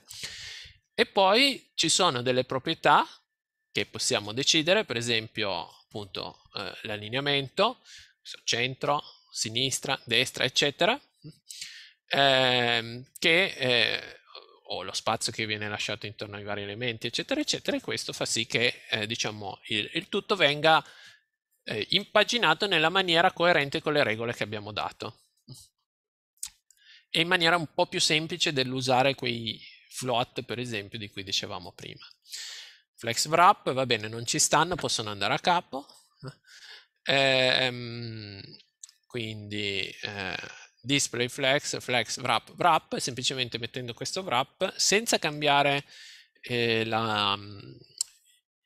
e poi ci sono delle proprietà che possiamo decidere, per esempio appunto eh, l'allineamento, centro, sinistra, destra, eccetera, ehm, che eh, o lo spazio che viene lasciato intorno ai vari elementi, eccetera, eccetera, e questo fa sì che eh, diciamo, il, il, tutto venga eh, impaginato nella maniera coerente con le regole che abbiamo dato e in maniera un po' più semplice dell'usare quei float, per esempio, di cui dicevamo prima. Flex wrap, va bene, non ci stanno, possono andare a capo. Eh, quindi eh, display flex, flex wrap wrap, semplicemente mettendo questo wrap senza cambiare eh, la, mm,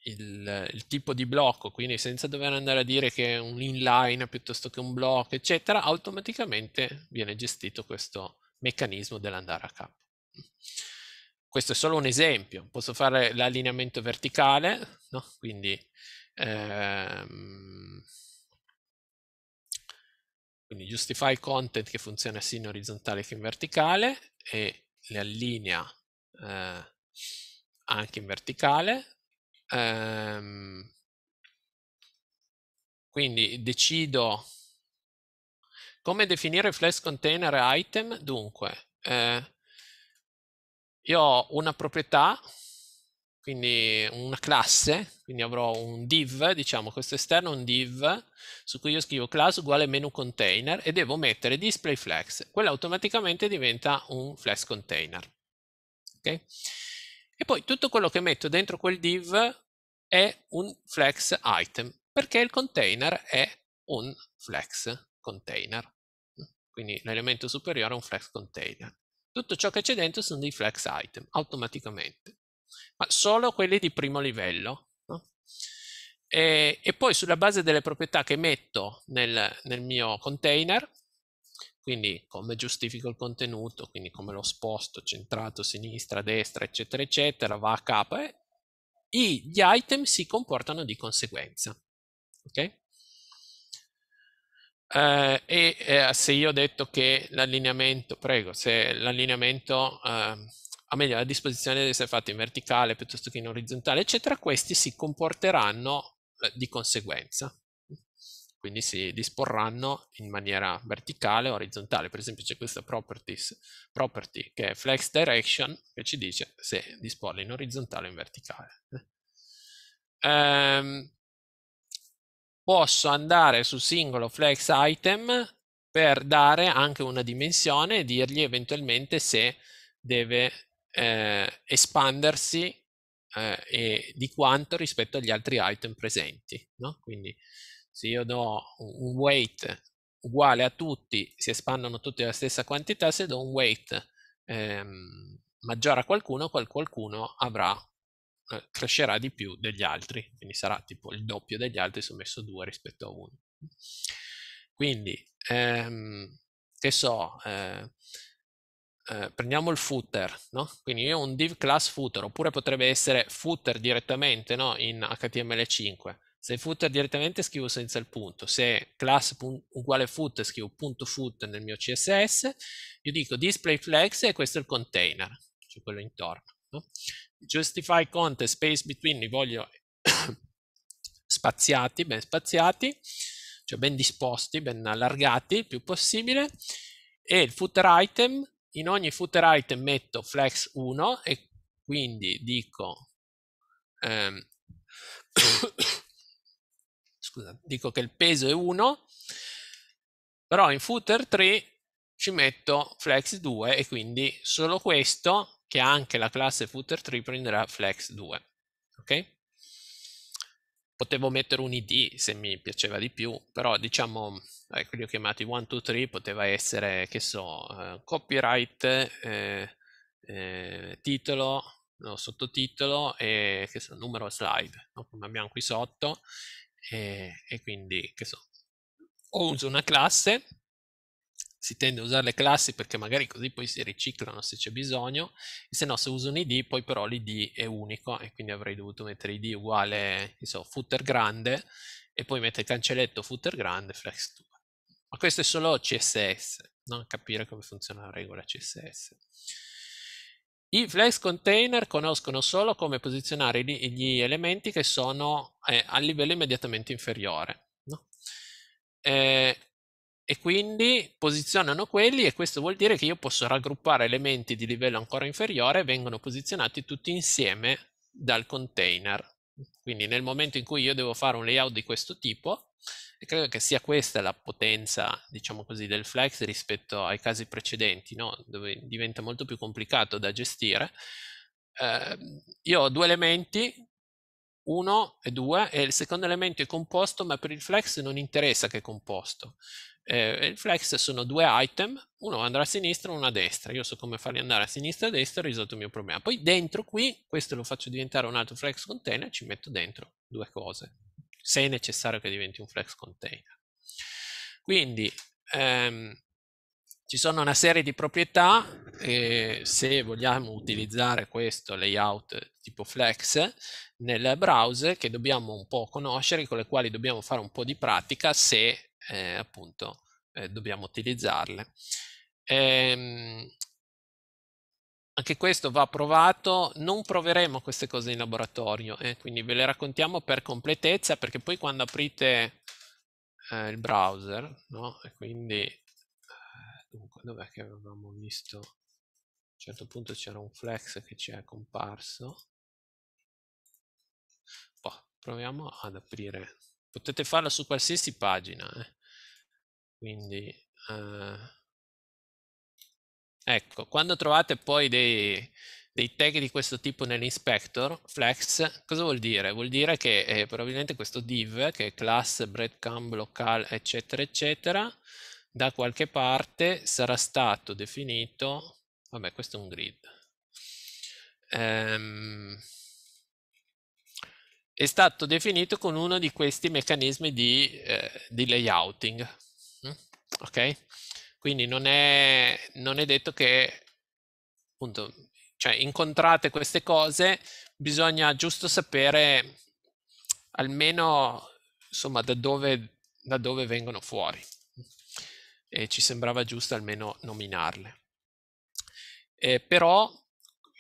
il, il, tipo di blocco, quindi senza dover andare a dire che è un inline piuttosto che un blocco, eccetera, automaticamente viene gestito questo meccanismo dell'andare a capo. Questo è solo un esempio, posso fare l'allineamento verticale, no? quindi ehm, quindi justify content che funziona sia in orizzontale che in verticale e le allinea eh, anche in verticale. Ehm, quindi decido come definire flash container item. Dunque, eh, io ho una proprietà quindi una classe, quindi avrò un div, diciamo questo esterno è un div su cui io scrivo class uguale menu container e devo mettere display flex, quello automaticamente diventa un flex container. Okay? E poi tutto quello che metto dentro quel div è un flex item, perché il container è un flex container, quindi l'elemento superiore è un flex container. Tutto ciò che c'è dentro sono dei flex item automaticamente ma solo quelli di primo livello. No? E, e, poi sulla base delle proprietà che metto nel, nel mio container, quindi come giustifico il contenuto, quindi come lo sposto centrato, sinistra, destra, eccetera, eccetera, va a capo, eh, i, gli item si comportano di conseguenza. Okay? Uh, e eh, se io ho detto che l'allineamento, prego, se l'allineamento uh, o meglio la disposizione deve essere fatta in verticale piuttosto che in orizzontale, eccetera, questi si comporteranno eh, di conseguenza. Quindi si disporranno in maniera verticale o orizzontale. Per esempio c'è questa property che è flex direction che ci dice se disporre in orizzontale o in verticale. Ehm, posso andare sul singolo flex item per dare anche una dimensione e dirgli eventualmente se deve eh, espandersi eh, di quanto rispetto agli altri item presenti. No? Quindi se io do un weight uguale a tutti, si espandono tutti alla stessa quantità, se do un weight ehm, maggiore a qualcuno, quel qualcuno avrà, eh, crescerà di più degli altri, quindi sarà tipo il doppio degli altri se ho messo 2 rispetto a 1. Quindi, ehm, che so, eh, eh, prendiamo il footer, no? quindi io ho un div class footer, oppure potrebbe essere footer direttamente no? in HTML5. Se footer direttamente scrivo senza il punto, se class uguale footer scrivo punto footer nel mio CSS, io dico display flex e questo è il container, cioè quello intorno. No? Justify content space between li voglio spaziati, ben spaziati, cioè ben disposti, ben allargati il più possibile, e il footer item in ogni footer item metto flex 1 e quindi dico, ehm, scusa, dico che il peso è 1, però in footer 3 ci metto flex 2 e quindi solo questo, che anche la classe footer 3 prenderà flex 2. Ok? potevo mettere un ID se mi piaceva di più, però diciamo eh, ecco, quelli ho chiamati 1, 2, 3 poteva essere, che so, eh, copyright, eh, eh, titolo, no, sottotitolo e che so, numero slide, no? come abbiamo qui sotto, e, e quindi che so, o uso una classe si tende a usare le classi perché magari così poi si riciclano se c'è bisogno, se no se uso un id poi però l'id è unico e quindi avrei dovuto mettere id uguale, so, footer grande e poi mettere cancelletto footer grande flex 2. Ma questo è solo CSS, non capire come funziona la regola CSS. I flex container conoscono solo come posizionare gli elementi che sono eh, al livello immediatamente inferiore. No? Eh, e quindi posizionano quelli e questo vuol dire che io posso raggruppare elementi di livello ancora inferiore e vengono posizionati tutti insieme dal container. Quindi nel momento in cui io devo fare un layout di questo tipo, e credo che sia questa la potenza, diciamo così, del Flex rispetto ai casi precedenti, no? dove diventa molto più complicato da gestire, eh, io ho due elementi, uno e due, e il secondo elemento è composto ma per il flex non interessa che è composto eh, il flex sono due item, uno andrà a sinistra e uno a destra, io so come farli andare a sinistra e a destra, ho risolto il mio problema. Poi dentro qui, questo lo faccio diventare un altro flex container, ci metto dentro due cose, se è necessario che diventi un flex container. Quindi ehm, ci sono una serie di proprietà, eh, se vogliamo utilizzare questo layout tipo flex nel browser, che dobbiamo un po' conoscere, con le quali dobbiamo fare un po' di pratica se eh, appunto eh, dobbiamo utilizzarle. Ehm, anche questo va provato, non proveremo queste cose in laboratorio, eh, quindi ve le raccontiamo per completezza, perché poi quando aprite eh, il browser, no? E quindi, eh, dunque, dov'è che avevamo visto? A un certo punto c'era un flex che ci è comparso. Boh, proviamo ad aprire potete farla su qualsiasi pagina eh. quindi eh, ecco quando trovate poi dei, dei tag di questo tipo nell'inspector flex cosa vuol dire vuol dire che eh, probabilmente questo div che è class breadcrumb local eccetera eccetera da qualche parte sarà stato definito vabbè questo è un grid ehm, è stato definito con uno di questi meccanismi di, eh, di layouting. Mm, ok? Quindi non è, non è detto che appunto, cioè, incontrate queste cose, bisogna giusto sapere almeno insomma da dove, da dove vengono fuori. E ci sembrava giusto almeno nominarle. Eh, però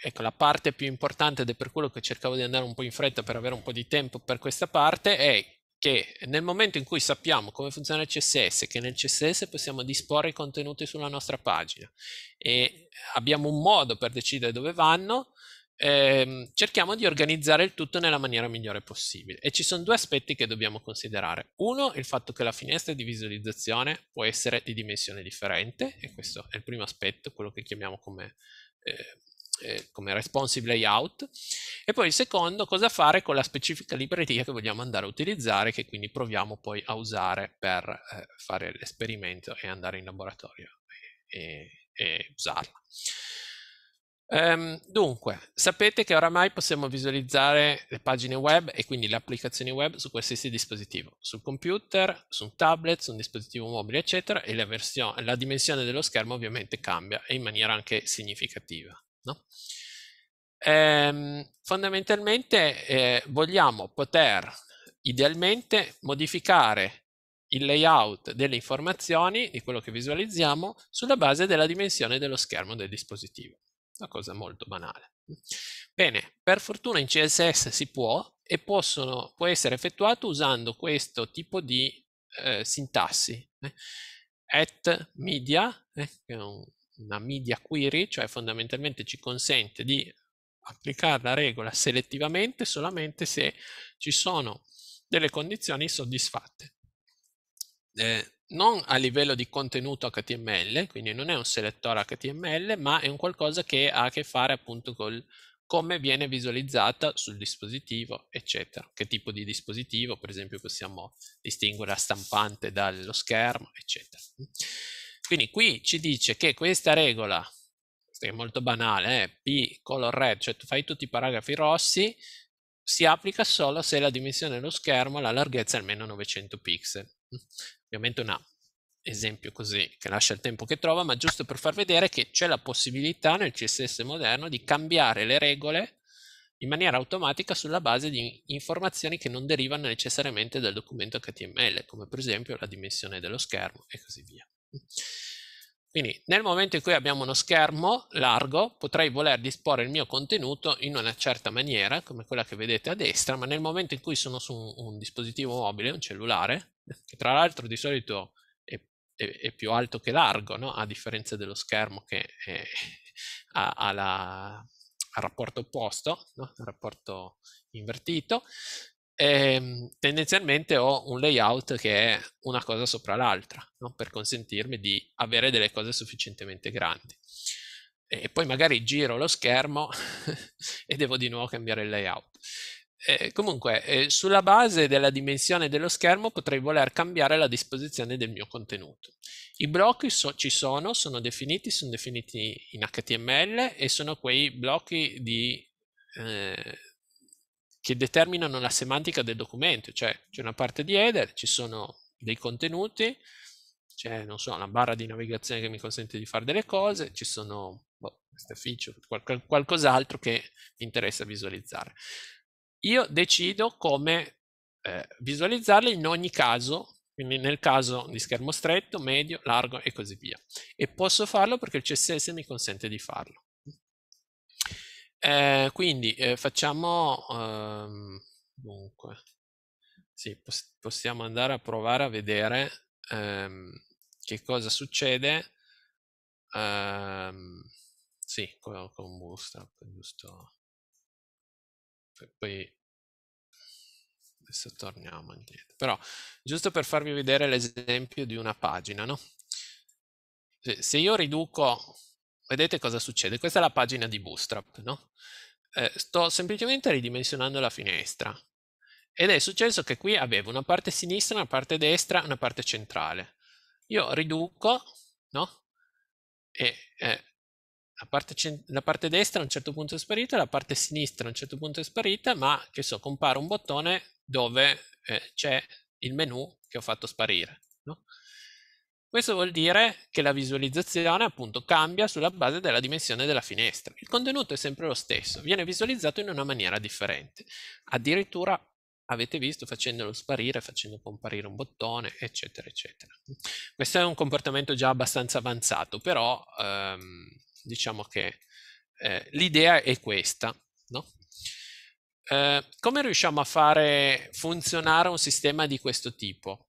ecco, la parte più importante, ed è per quello che cercavo di andare un po' in fretta per avere un po' di tempo per questa parte, è che nel momento in cui sappiamo come funziona il CSS, che nel CSS possiamo disporre i contenuti sulla nostra pagina e abbiamo un modo per decidere dove vanno, ehm, cerchiamo di organizzare il tutto nella maniera migliore possibile. E ci sono due aspetti che dobbiamo considerare. Uno, il fatto che la finestra di visualizzazione può essere di dimensione differente, e questo è il primo aspetto, quello che chiamiamo come eh, eh, come responsive layout e poi il secondo cosa fare con la specifica libreria che vogliamo andare a utilizzare che quindi proviamo poi a usare per eh, fare l'esperimento e andare in laboratorio e, e usarla. Um, dunque, sapete che oramai possiamo visualizzare le pagine web e quindi le applicazioni web su qualsiasi dispositivo, sul computer, su un tablet, su un dispositivo mobile, eccetera, e la, la dimensione dello schermo ovviamente cambia e in maniera anche significativa. No? Eh, fondamentalmente eh, vogliamo poter idealmente modificare il layout delle informazioni di quello che visualizziamo sulla base della dimensione dello schermo del dispositivo. Una cosa molto banale. Bene, per fortuna in CSS si può e possono, può essere effettuato usando questo tipo di eh, sintassi. Eh. At media, eh, che è un una media query, cioè fondamentalmente ci consente di applicare la regola selettivamente solamente se ci sono delle condizioni soddisfatte. Eh, non a livello di contenuto HTML, quindi non è un selettore HTML, ma è un qualcosa che ha a che fare appunto con come viene visualizzata sul dispositivo, eccetera. Che tipo di dispositivo, per esempio, possiamo distinguere la stampante dallo schermo, eccetera. Quindi qui ci dice che questa regola, che è molto banale, eh, P color red, cioè tu fai tutti i paragrafi rossi, si applica solo se la dimensione dello schermo ha la larghezza è almeno 900 pixel. Ovviamente un esempio così che lascia il tempo che trova, ma giusto per far vedere che c'è la possibilità nel CSS moderno di cambiare le regole in maniera automatica sulla base di informazioni che non derivano necessariamente dal documento HTML, come per esempio la dimensione dello schermo e così via. Quindi nel momento in cui abbiamo uno schermo largo potrei voler disporre il mio contenuto in una certa maniera, come quella che vedete a destra, ma nel momento in cui sono su un, un dispositivo mobile, un cellulare, che tra l'altro di solito è, è, è, più alto che largo, no? a differenza dello schermo che è, ha, ha la, rapporto opposto, no? rapporto invertito, e, ehm, tendenzialmente ho un layout che è una cosa sopra l'altra, no? per consentirmi di avere delle cose sufficientemente grandi. E poi magari giro lo schermo e devo di nuovo cambiare il layout. Eh, comunque, eh, sulla base della dimensione dello schermo potrei voler cambiare la disposizione del mio contenuto. I blocchi so, ci sono, sono definiti, sono definiti in HTML e sono quei blocchi di, eh, che determinano la semantica del documento, cioè c'è una parte di header, ci sono dei contenuti, c'è, non so, una barra di navigazione che mi consente di fare delle cose, ci sono boh, queste feature, qual- qualcos'altro che mi interessa visualizzare. Io decido come eh, visualizzarle in ogni caso, quindi nel caso di schermo stretto, medio, largo e così via. E posso farlo perché il CSS mi consente di farlo. Eh, quindi eh, facciamo ehm, dunque. Sì, poss- possiamo andare a provare a vedere ehm, che cosa succede. Ehm, sì, con, con Bootstrap, giusto. Poi adesso torniamo indietro. Però, giusto per farvi vedere l'esempio di una pagina, no? Se, se io riduco Vedete cosa succede? Questa è la pagina di Bootstrap, no? eh, sto semplicemente ridimensionando la finestra. Ed è successo che qui avevo una parte sinistra, una parte destra, una parte centrale. Io riduco, no? E eh, la, parte la parte destra a un certo punto è sparita, la parte sinistra a un certo punto è sparita, ma che so, compare un bottone dove eh, c'è il menu che ho fatto sparire. Questo vuol dire che la visualizzazione appunto cambia sulla base della dimensione della finestra. Il contenuto è sempre lo stesso, viene visualizzato in una maniera differente. Addirittura avete visto facendolo sparire, facendo comparire un bottone, eccetera, eccetera. Questo è un comportamento già abbastanza avanzato, però ehm, diciamo che eh, l'idea è questa. No? Eh, come riusciamo a fare funzionare un sistema di questo tipo?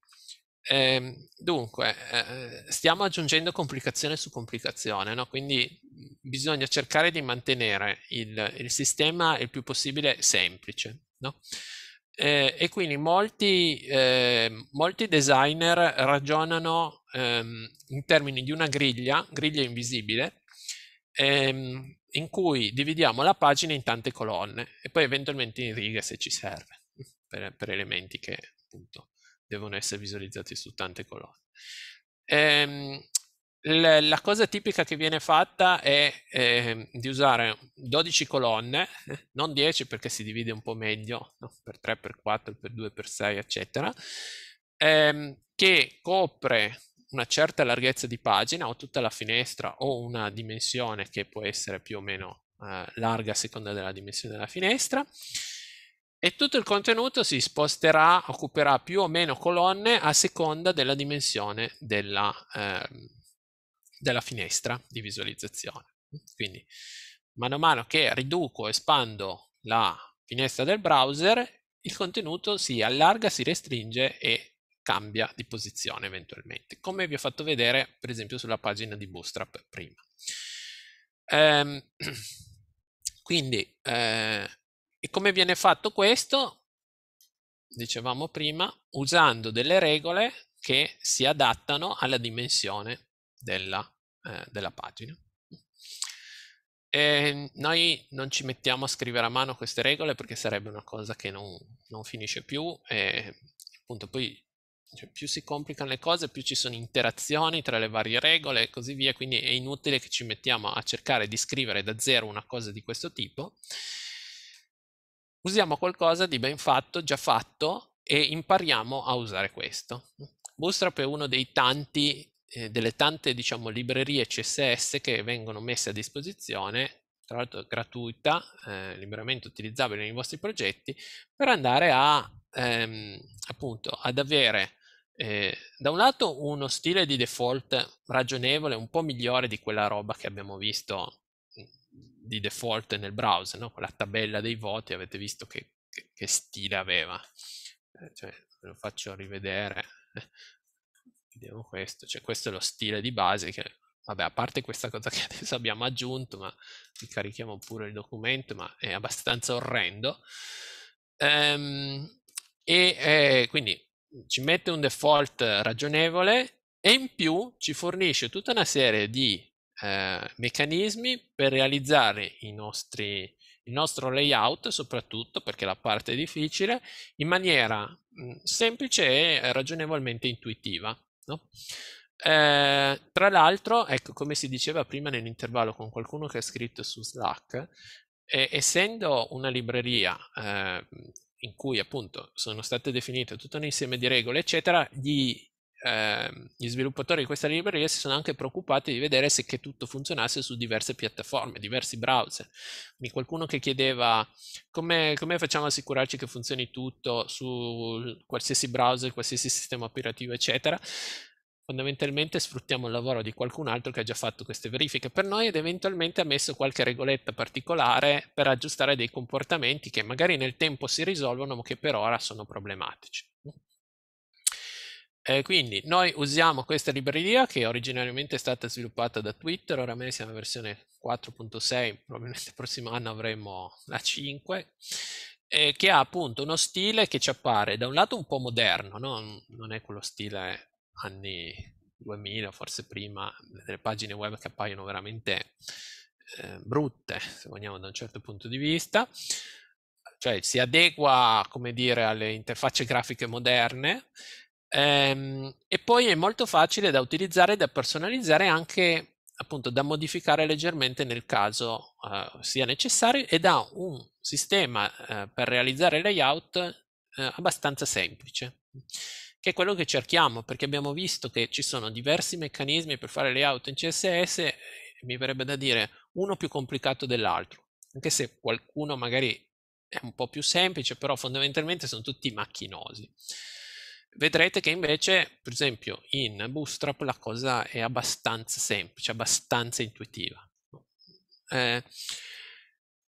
Ehm, dunque, eh, eh, stiamo aggiungendo complicazione su complicazione, no? quindi mhmm, bisogna cercare di mantenere il, il, sistema il più possibile semplice. No? Eh, e quindi molti, ehm, molti designer ragionano ehm, in termini di una griglia, griglia invisibile, ehm, in cui dividiamo la pagina in tante colonne e poi eventualmente in righe se ci serve, per, per elementi che appunto devono essere visualizzati su tante colonne. Ehm, la cosa tipica che viene fatta è eh, di usare 12 colonne, non 10 perché si divide un po' meglio, no? per 3, per 4, per 2, per 6, eccetera, ehm, che copre una certa larghezza di pagina o tutta la finestra o una dimensione che può essere più o meno eh, larga a seconda della dimensione della finestra e tutto il contenuto si sposterà, occuperà più o meno colonne a seconda della dimensione della, eh, della finestra di visualizzazione. Quindi mano a mano che riduco, espando la finestra del browser, il contenuto si allarga, si restringe e cambia di posizione eventualmente, come vi ho fatto vedere per esempio sulla pagina di Bootstrap prima. Ehm, quindi eh, e come viene fatto questo? Dicevamo prima, usando delle regole che si adattano alla dimensione della, eh, della pagina. E noi non ci mettiamo a scrivere a mano queste regole perché sarebbe una cosa che non, non finisce più e appunto poi cioè, più si complicano le cose, più ci sono interazioni tra le varie regole e così via, quindi è inutile che ci mettiamo a cercare di scrivere da zero una cosa di questo tipo usiamo qualcosa di ben fatto, già fatto e impariamo a usare questo. Bootstrap è uno dei tanti, eh, delle tante diciamo, librerie CSS che vengono messe a disposizione tra l'altro gratuita, eh, liberamente utilizzabile nei vostri progetti, per andare a, ehm, appunto, ad avere eh, da un lato uno stile di default ragionevole, un po' migliore di quella roba che abbiamo visto di default nel browser, no? la tabella dei voti, avete visto che, che, che stile aveva. Eh, cioè, ve lo faccio rivedere, vediamo questo, cioè questo è lo stile di base che, vabbè, a parte questa cosa che adesso abbiamo aggiunto, ma ricarichiamo pure il documento, ma è abbastanza orrendo. Ehm, e eh, quindi ci mette un default ragionevole e in più ci fornisce tutta una serie di eh, meccanismi per realizzare nostri, il nostro layout, soprattutto perché la parte è difficile, in maniera mh, mm, semplice e ragionevolmente intuitiva. No? Eh, tra l'altro, ecco, come si diceva prima nell'intervallo con qualcuno che ha scritto su Slack, eh, essendo una libreria eh, in cui appunto sono state definite tutto un insieme di regole, eccetera, gli eh, gli sviluppatori di questa libreria si sono anche preoccupati di vedere se che tutto funzionasse su diverse piattaforme, diversi browser. Quindi qualcuno che chiedeva come, come facciamo ad assicurarci che funzioni tutto su qualsiasi browser, qualsiasi sistema operativo, eccetera fondamentalmente sfruttiamo il lavoro di qualcun altro che ha già fatto queste verifiche per noi ed eventualmente ha messo qualche regoletta particolare per aggiustare dei comportamenti che magari nel tempo si risolvono ma che per ora sono problematici. Eh, quindi noi usiamo questa libreria che originariamente è stata sviluppata da Twitter, oramai siamo in versione 4.6, probabilmente il prossimo anno avremo la 5, eh, che ha appunto uno stile che ci appare da un lato un po' moderno, no? non è quello stile anni 2000, forse prima, delle pagine web che appaiono veramente eh, brutte, se vogliamo, da un certo punto di vista, cioè si adegua, come dire, alle interfacce grafiche moderne, Ehm, e poi è molto facile da utilizzare, da personalizzare anche appunto da modificare leggermente nel caso uh, sia necessario ed ha un sistema uh, per realizzare layout uh, abbastanza semplice che è quello che cerchiamo perché abbiamo visto che ci sono diversi meccanismi per fare layout in CSS mi verrebbe da dire uno più complicato dell'altro anche se qualcuno magari è un po' più semplice però fondamentalmente sono tutti macchinosi Vedrete che invece, per esempio, in Bootstrap la cosa è abbastanza semplice, abbastanza intuitiva. Eh,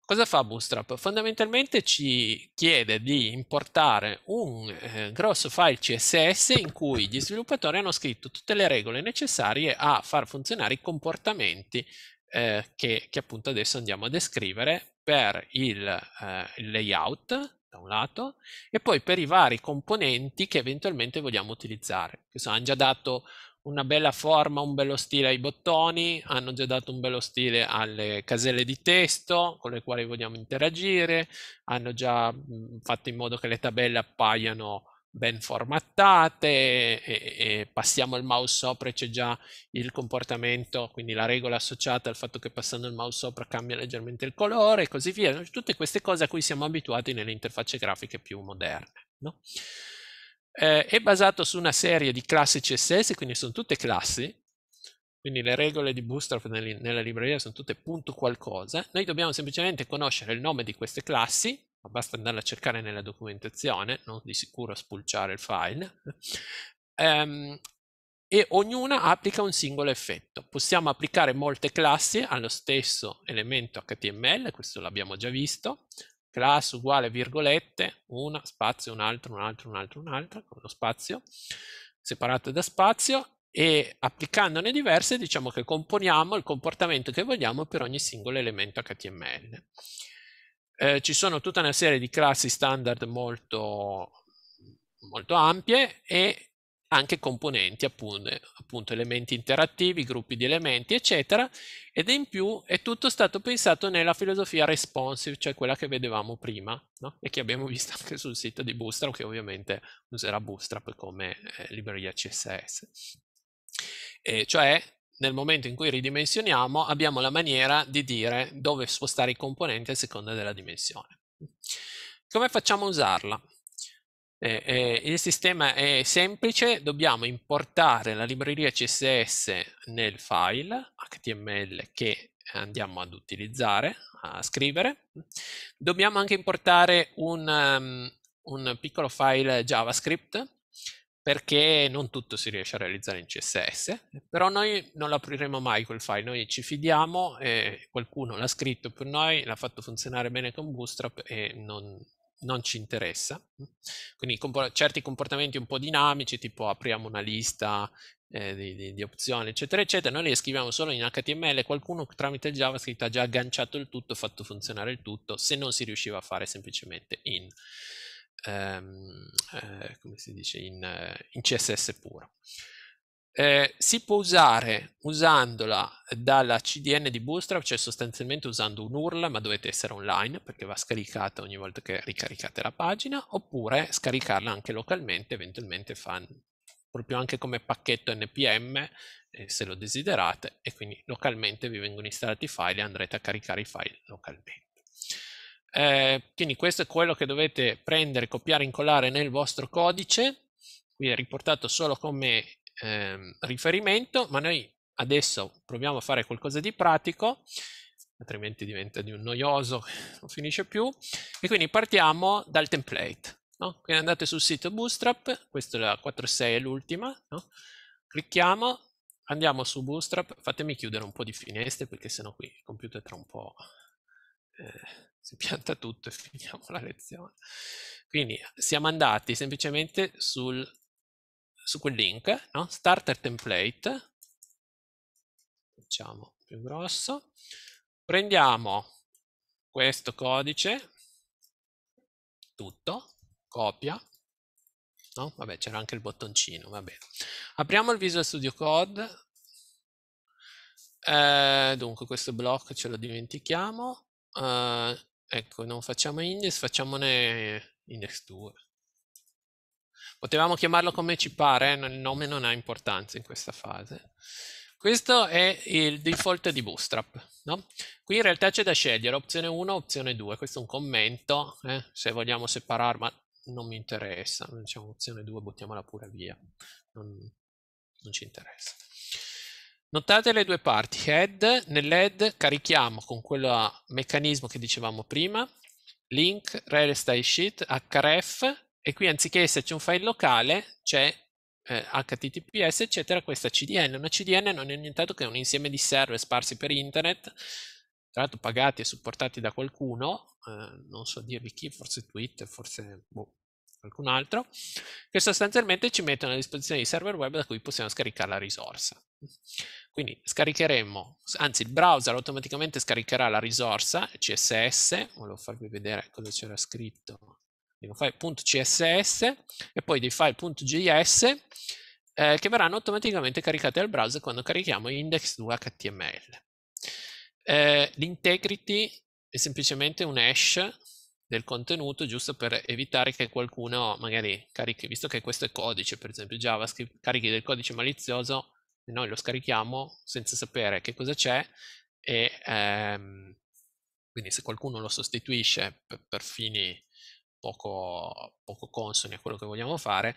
cosa fa Bootstrap? Fondamentalmente ci chiede di importare un eh, grosso file CSS in cui gli sviluppatori hanno scritto tutte le regole necessarie a far funzionare i comportamenti eh, che, che, appunto adesso andiamo a descrivere per il, eh, il layout, da un lato, e poi per i vari componenti che eventualmente vogliamo utilizzare. Che hanno già dato una bella forma, un bello stile ai bottoni, hanno già dato un bello stile alle caselle di testo con le quali vogliamo interagire, hanno già mhmm, fatto in modo che le tabelle appaiano ben formattate e, e passiamo il mouse sopra e c'è già il comportamento, quindi la regola associata al fatto che passando il mouse sopra cambia leggermente il colore e così via. Tutte queste cose a cui siamo abituati nelle interfacce grafiche più moderne. No? Eh, è basato su una serie di classi CSS, quindi sono tutte classi, quindi le regole di Bootstrap nella libreria sono tutte punto qualcosa, noi dobbiamo semplicemente conoscere il nome di queste classi, ma basta andarla a cercare nella documentazione, non di sicuro spulciare il file, ehm, e ognuna applica un singolo effetto. Possiamo applicare molte classi allo stesso elemento HTML, questo l'abbiamo già visto, class uguale virgolette, una, spazio, un altro, un altro, un altro, un altro, con lo spazio, separate da spazio, e applicandone diverse diciamo che componiamo il comportamento che vogliamo per ogni singolo elemento HTML eh, ci sono tutta una serie di classi standard molto, molto ampie e anche componenti, appunto, appunto, elementi interattivi, gruppi di elementi, eccetera, ed in più è tutto stato pensato nella filosofia responsive, cioè quella che vedevamo prima no? e che abbiamo visto anche sul sito di Bootstrap, che ovviamente userà Bootstrap come eh, libreria CSS. E cioè nel momento in cui ridimensioniamo abbiamo la maniera di dire dove spostare i componenti a seconda della dimensione. Come facciamo a usarla? Eh, eh, il sistema è semplice, dobbiamo importare la libreria CSS nel file HTML che andiamo ad utilizzare, a scrivere. Dobbiamo anche importare un, um, un piccolo file JavaScript perché non tutto si riesce a realizzare in CSS, però noi non l'apriremo mai quel file, noi ci fidiamo, eh, qualcuno l'ha scritto per noi, l'ha fatto funzionare bene con Bootstrap e non, non ci interessa. Quindi comp certi comportamenti un po' dinamici, tipo apriamo una lista eh, di, di, di, opzioni, eccetera, eccetera, noi li scriviamo solo in HTML, qualcuno tramite JavaScript ha già agganciato il tutto, fatto funzionare il tutto, se non si riusciva a fare semplicemente in ehm, eh, come si dice, in, in CSS puro. Eh, si può usare usandola dalla CDN di Bootstrap, cioè sostanzialmente usando un URL, ma dovete essere online perché va scaricata ogni volta che ricaricate la pagina, oppure scaricarla anche localmente, eventualmente fan, proprio anche come pacchetto NPM eh, se lo desiderate e quindi localmente vi vengono installati i file e andrete a caricare i file localmente. Eh, quindi questo è quello che dovete prendere, copiare e incollare nel vostro codice, qui è riportato solo come eh, riferimento, ma noi adesso proviamo a fare qualcosa di pratico, altrimenti diventa di un noioso, non finisce più, e quindi partiamo dal template. No? Quindi andate sul sito Bootstrap, questa è la 4.6 è l'ultima, no? clicchiamo, andiamo su Bootstrap, fatemi chiudere un po' di finestre perché sennò qui il computer tra un po' eh, si pianta tutto e finiamo la lezione. Quindi siamo andati semplicemente sul, su quel link, no? starter template, facciamo più grosso, prendiamo questo codice, tutto, copia, no? Vabbè, c'era anche il bottoncino, va bene. Apriamo il Visual Studio Code. Eh, dunque, questo blocco ce lo dimentichiamo. Eh, ecco non facciamo index facciamone index 2 potevamo chiamarlo come ci pare eh? il nome non ha importanza in questa fase questo è il default di Bootstrap. No? Qui in realtà c'è da scegliere opzione 1 opzione 2. Questo è un commento, eh? se vogliamo separare, ma non mi interessa. Diciamo opzione 2, buttiamola pure via. Non, non ci interessa. Notate le due parti, head, nell'head carichiamo con quel meccanismo che dicevamo prima, link, rel sheet, href e qui anziché esserci un file locale c'è eh, https eccetera questa cdn. Una cdn non è nient'altro che un insieme di server sparsi per internet, tra l'altro pagati e supportati da qualcuno, eh, non so dirvi chi, forse Twitter, forse boh, qualcun altro, che sostanzialmente ci mettono a disposizione di server web da cui possiamo scaricare la risorsa. Quindi scaricheremo, anzi il browser automaticamente scaricherà la risorsa CSS, volevo farvi vedere cosa c'era scritto, di un file.css e poi dei file.js eh, che verranno automaticamente caricati dal browser quando carichiamo index 2 Eh, l'integrity è semplicemente un hash del contenuto giusto per evitare che qualcuno magari carichi, visto che questo è codice, per esempio JavaScript, carichi del codice malizioso e noi lo scarichiamo senza sapere che cosa c'è e ehm, quindi se qualcuno lo sostituisce per, per fini poco, poco consoni a quello che vogliamo fare,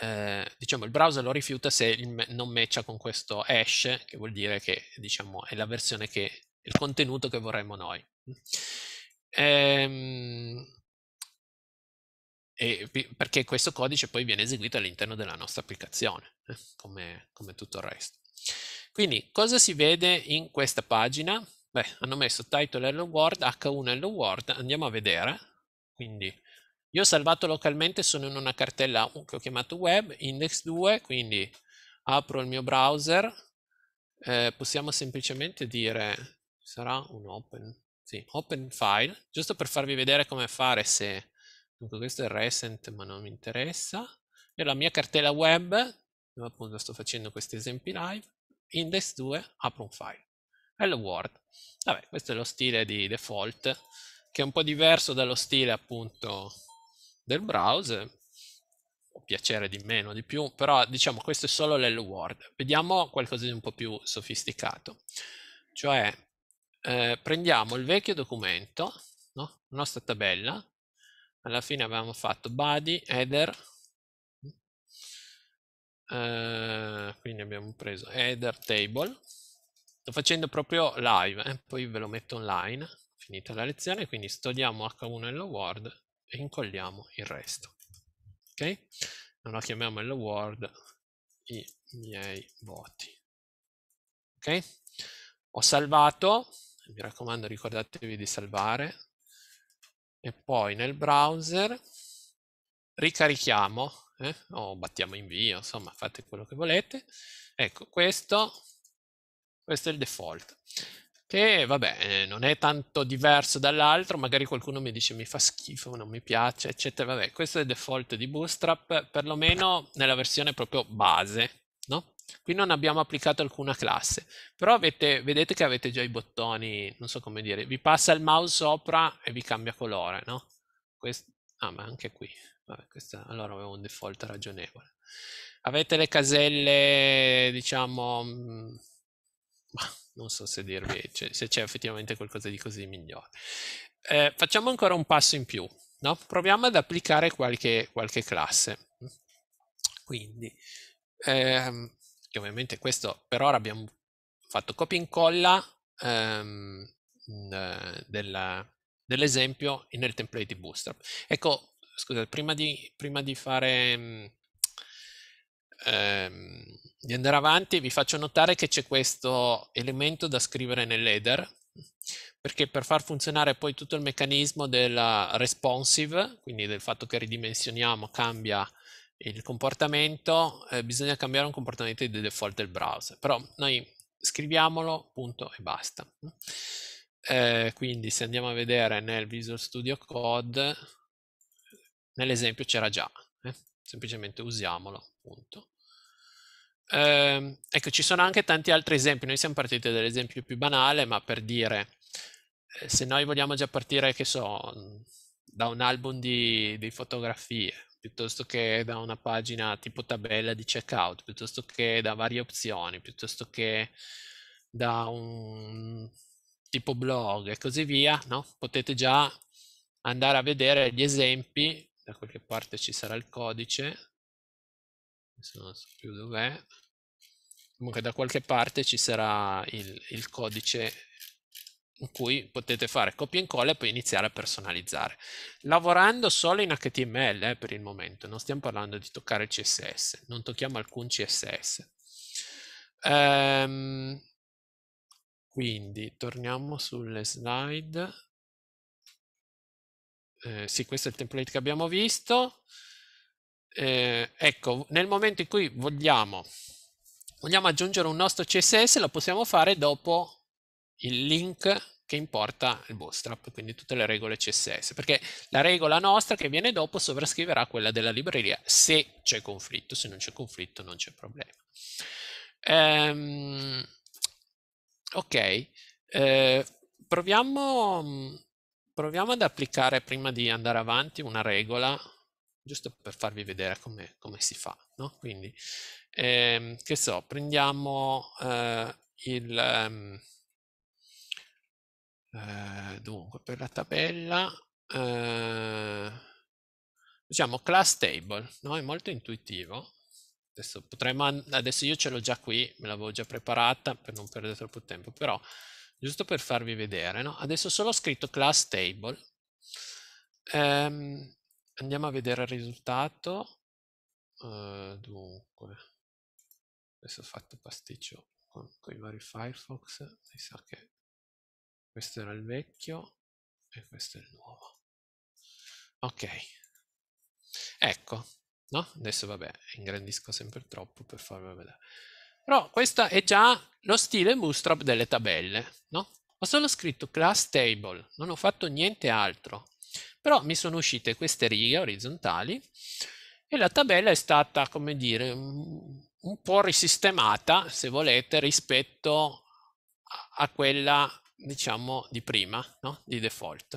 eh, diciamo il browser lo rifiuta se non matcha con questo hash, che vuol dire che diciamo è la versione che il contenuto che vorremmo noi. Ehm, perché questo codice poi viene eseguito all'interno della nostra applicazione, eh, come, come tutto il resto. Quindi cosa si vede in questa pagina? Beh, hanno messo title hello world, h1 hello world, andiamo a vedere. Quindi io ho salvato localmente, sono in una cartella che ho chiamato web, index2, quindi apro il mio browser, eh, possiamo semplicemente dire, sarà un open, sì, open file, giusto per farvi vedere come fare se... Dunque questo è recent ma non mi interessa. E la mia cartella web, dove appunto sto facendo questi esempi live, index2, apro un file. Hello World. Vabbè, questo è lo stile di default, che è un po' diverso dallo stile appunto del browser. Può piacere di meno, di più, però diciamo questo è solo l'Hello World. Vediamo qualcosa di un po' più sofisticato. Cioè eh, prendiamo il vecchio documento, no? la nostra tabella, alla fine avevamo fatto body, header, eh, quindi abbiamo preso header table, sto facendo proprio live, eh? poi ve lo metto online, finita la lezione, quindi studiamo H1 hello e incolliamo il resto, ok? Non la chiamiamo hello world, i miei voti, ok? Ho salvato, mi raccomando ricordatevi di salvare e poi nel browser ricarichiamo eh, o battiamo invio, insomma fate quello che volete. Ecco, questo, questo è il default che vabbè eh, non è tanto diverso dall'altro, magari qualcuno mi dice mi fa schifo, non mi piace, eccetera, vabbè, questo è il default di Bootstrap, perlomeno nella versione proprio base, no? Qui non abbiamo applicato alcuna classe, però avete, vedete che avete già i bottoni, non so come dire, vi passa il mouse sopra e vi cambia colore, no? Quest ah, ma anche qui, Vabbè, questa, allora avevo un default ragionevole. Avete le caselle, diciamo, mm, non so se dirvi, cioè, se c'è effettivamente qualcosa di così migliore. Eh, facciamo ancora un passo in più, no? Proviamo ad applicare qualche, qualche classe. Quindi... Ehm, che ovviamente questo per ora abbiamo fatto copia e incolla ehm, eh, del, dell'esempio nel template di Bootstrap. Ecco, scusa, prima di, prima di fare mm, ehm, di andare avanti vi faccio notare che c'è questo elemento da scrivere nell'header perché per far funzionare poi tutto il meccanismo della responsive, quindi del fatto che ridimensioniamo, cambia il comportamento, eh, bisogna cambiare un comportamento di default del browser, però noi scriviamolo, punto e basta. Eh, quindi se andiamo a vedere nel Visual Studio Code, nell'esempio c'era già, eh? semplicemente usiamolo, punto. Ehm, ecco, ci sono anche tanti altri esempi, noi siamo partiti dall'esempio più banale, ma per dire, eh, se noi vogliamo già partire, che so, da un album di, di fotografie, piuttosto che da una pagina tipo tabella di checkout, piuttosto che da varie opzioni, piuttosto che da un tipo blog e così via, no? potete già andare a vedere gli esempi, da qualche parte ci sarà il codice, adesso non so più dov'è, comunque da qualche parte ci sarà il, il codice in cui potete fare copia e incolla e poi iniziare a personalizzare. Lavorando solo in HTML eh, per il momento, non stiamo parlando di toccare il CSS, non tocchiamo alcun CSS. Ehm, quindi torniamo sulle slide. Eh, sì, questo è il template che abbiamo visto. Eh, ecco, nel momento in cui vogliamo, vogliamo aggiungere un nostro CSS, lo possiamo fare dopo il link che importa il bootstrap, quindi tutte le regole CSS, perché la regola nostra che viene dopo sovrascriverà quella della libreria se c'è conflitto, se non c'è conflitto non c'è problema. Ehm, ok, eh, proviamo, proviamo ad applicare prima di andare avanti una regola, giusto per farvi vedere come, come si fa, no? Quindi, ehm, che so, prendiamo eh, il... Um, eh, dunque, per la tabella, eh, diciamo class table, no? è molto intuitivo. Adesso, potremmo, adesso io ce l'ho già qui, me l'avevo già preparata per non perdere troppo tempo, però giusto per farvi vedere, no? adesso solo ho scritto class table. Ehm, andiamo a vedere il risultato. Uh, dunque, adesso ho fatto pasticcio con i vari Firefox, mi sa che questo era il vecchio e questo è il nuovo ok ecco no? adesso vabbè ingrandisco sempre troppo per farvelo vedere però questo è già lo stile bootstrap delle tabelle no? ho solo scritto class table non ho fatto niente altro però mi sono uscite queste righe orizzontali e la tabella è stata come dire un po' risistemata se volete rispetto a quella diciamo di prima, no? di default.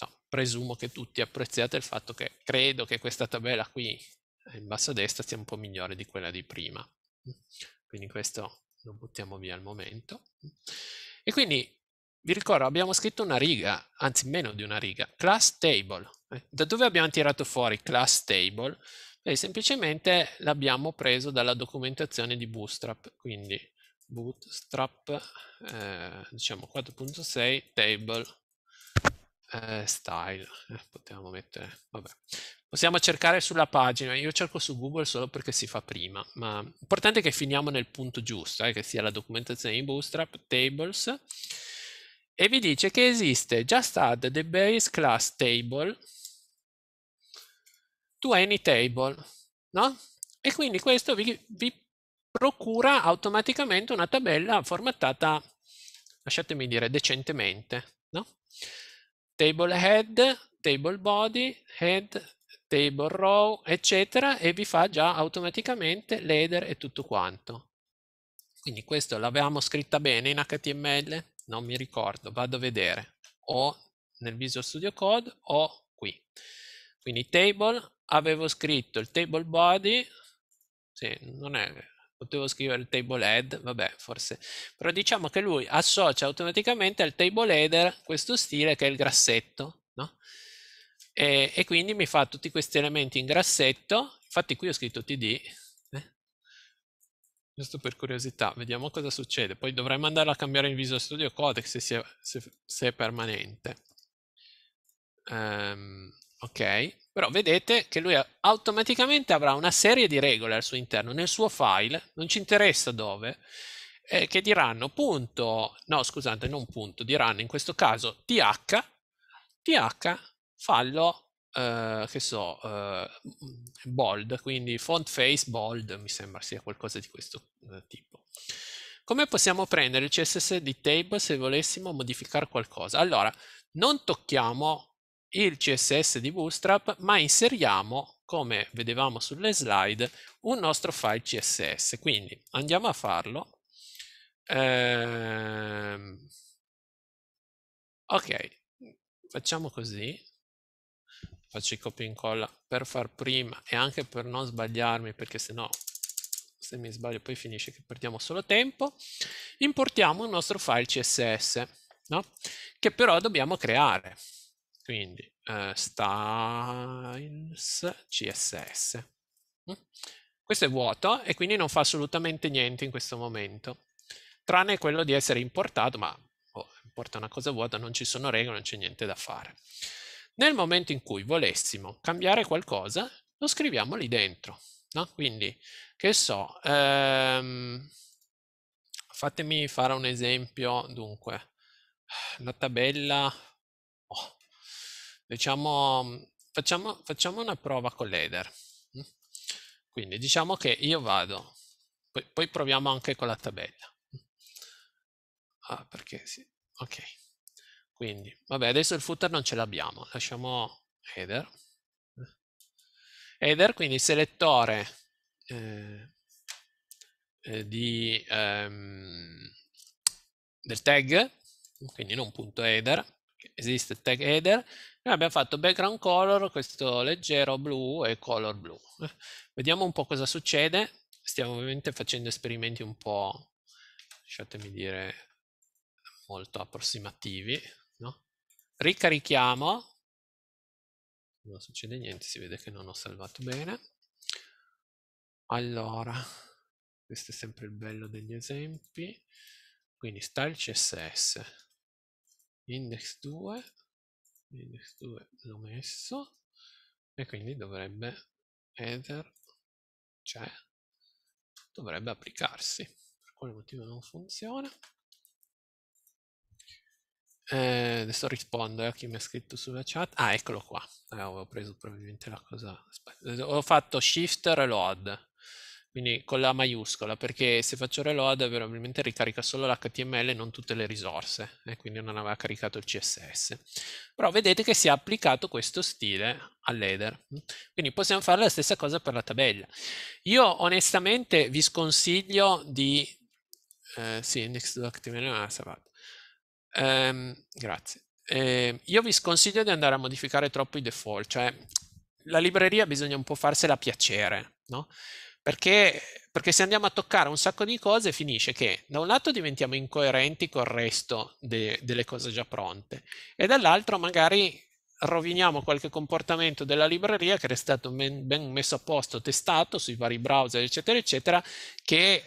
No, presumo che tutti apprezziate il fatto che credo che questa tabella qui eh, in basso a destra sia un po' migliore di quella di prima. Quindi questo lo buttiamo via al momento. E quindi vi ricordo abbiamo scritto una riga, anzi meno di una riga, class table. Eh, da dove abbiamo tirato fuori class table? Beh, semplicemente l'abbiamo preso dalla documentazione di Bootstrap, quindi bootstrap, eh, diciamo 4.6 table eh, style, eh, potevamo mettere, vabbè. Possiamo cercare sulla pagina, io cerco su Google solo perché si fa prima, ma l'importante è che finiamo nel punto giusto, eh, che sia la documentazione di Bootstrap, tables, e vi dice che esiste just add the base class table to any table, no? E quindi questo vi, vi procura automaticamente una tabella formattata, lasciatemi dire, decentemente. No? Table head, table body, head, table row, eccetera, e vi fa già automaticamente l'header e tutto quanto. Quindi questo l'avevamo scritta bene in HTML? Non mi ricordo, vado a vedere. O nel Visual Studio Code o qui. Quindi table, avevo scritto il table body, sì, non è potevo scrivere il table head, vabbè, forse. Però diciamo che lui associa automaticamente al table header questo stile che è il grassetto, no? E, e quindi mi fa tutti questi elementi in grassetto. Infatti qui ho scritto td, eh? giusto per curiosità, vediamo cosa succede. Poi dovremmo andarla a cambiare in Visual Studio Codec se, è, se, se è permanente. Um, ok, però vedete che lui automaticamente avrà una serie di regole al suo interno, nel suo file, non ci interessa dove, eh, che diranno punto, no scusate, non punto, diranno in questo caso th, th fallo, eh, che so, eh, bold, quindi font face bold, mi sembra sia qualcosa di questo eh, tipo. Come possiamo prendere il CSS di table se volessimo modificare qualcosa? Allora, non tocchiamo il CSS di Bootstrap, ma inseriamo, come vedevamo sulle slide, un nostro file CSS. Quindi andiamo a farlo. Ehm... Ok, facciamo così. Faccio il copia e incolla per far prima e anche per non sbagliarmi, perché sennò se mi sbaglio poi finisce che perdiamo solo tempo. Importiamo il nostro file CSS, no? che però dobbiamo creare quindi eh, Styles CSS. Mm. Questo è vuoto e quindi non fa assolutamente niente in questo momento, tranne quello di essere importato, ma oh, importa una cosa vuota, non ci sono regole, non c'è niente da fare. Nel momento in cui volessimo cambiare qualcosa, lo scriviamo lì dentro. No? Quindi, che so, ehm, fatemi fare un esempio, dunque, la tabella diciamo, facciamo, facciamo una prova con l'header. Mm. Quindi diciamo che io vado, poi, poi proviamo anche con la tabella. Mm. Ah, perché sì, ok. Quindi, vabbè, adesso il footer non ce l'abbiamo, lasciamo header. Mm. Header, quindi selettore eh, eh, di, ehm, del tag, quindi non punto header, esiste il tag header, noi abbiamo fatto background color, questo leggero blu e color blu. Vediamo un po' cosa succede. Stiamo ovviamente facendo esperimenti un po', lasciatemi dire, molto approssimativi. No? Ricarichiamo. Non succede niente, si vede che non ho salvato bene. Allora, questo è sempre il bello degli esempi. Quindi style CSS, index 2, Linux 2 l'ho messo e quindi dovrebbe header c'è cioè dovrebbe applicarsi per quale motivo non funziona eh, adesso rispondo eh, a chi mi ha scritto sulla chat ah eccolo qua eh, avevo preso probabilmente la cosa aspetta. ho fatto shift reload quindi con la maiuscola, perché se faccio reload probabilmente ricarica solo l'HTML e non tutte le risorse, e quindi non aveva caricato il CSS. Però vedete che si è applicato questo stile all'header. Quindi possiamo fare la stessa cosa per la tabella. Io onestamente vi sconsiglio di... Eh, sì, index.html è salvato. Ehm, grazie. Eh, io vi sconsiglio di andare a modificare troppo i default, cioè la libreria bisogna un po' farsela piacere, no? Perché, perché se andiamo a toccare un sacco di cose finisce che da un lato diventiamo incoerenti col resto de, delle cose già pronte e dall'altro magari roviniamo qualche comportamento della libreria che era stato ben, ben messo a posto, testato sui vari browser, eccetera, eccetera, che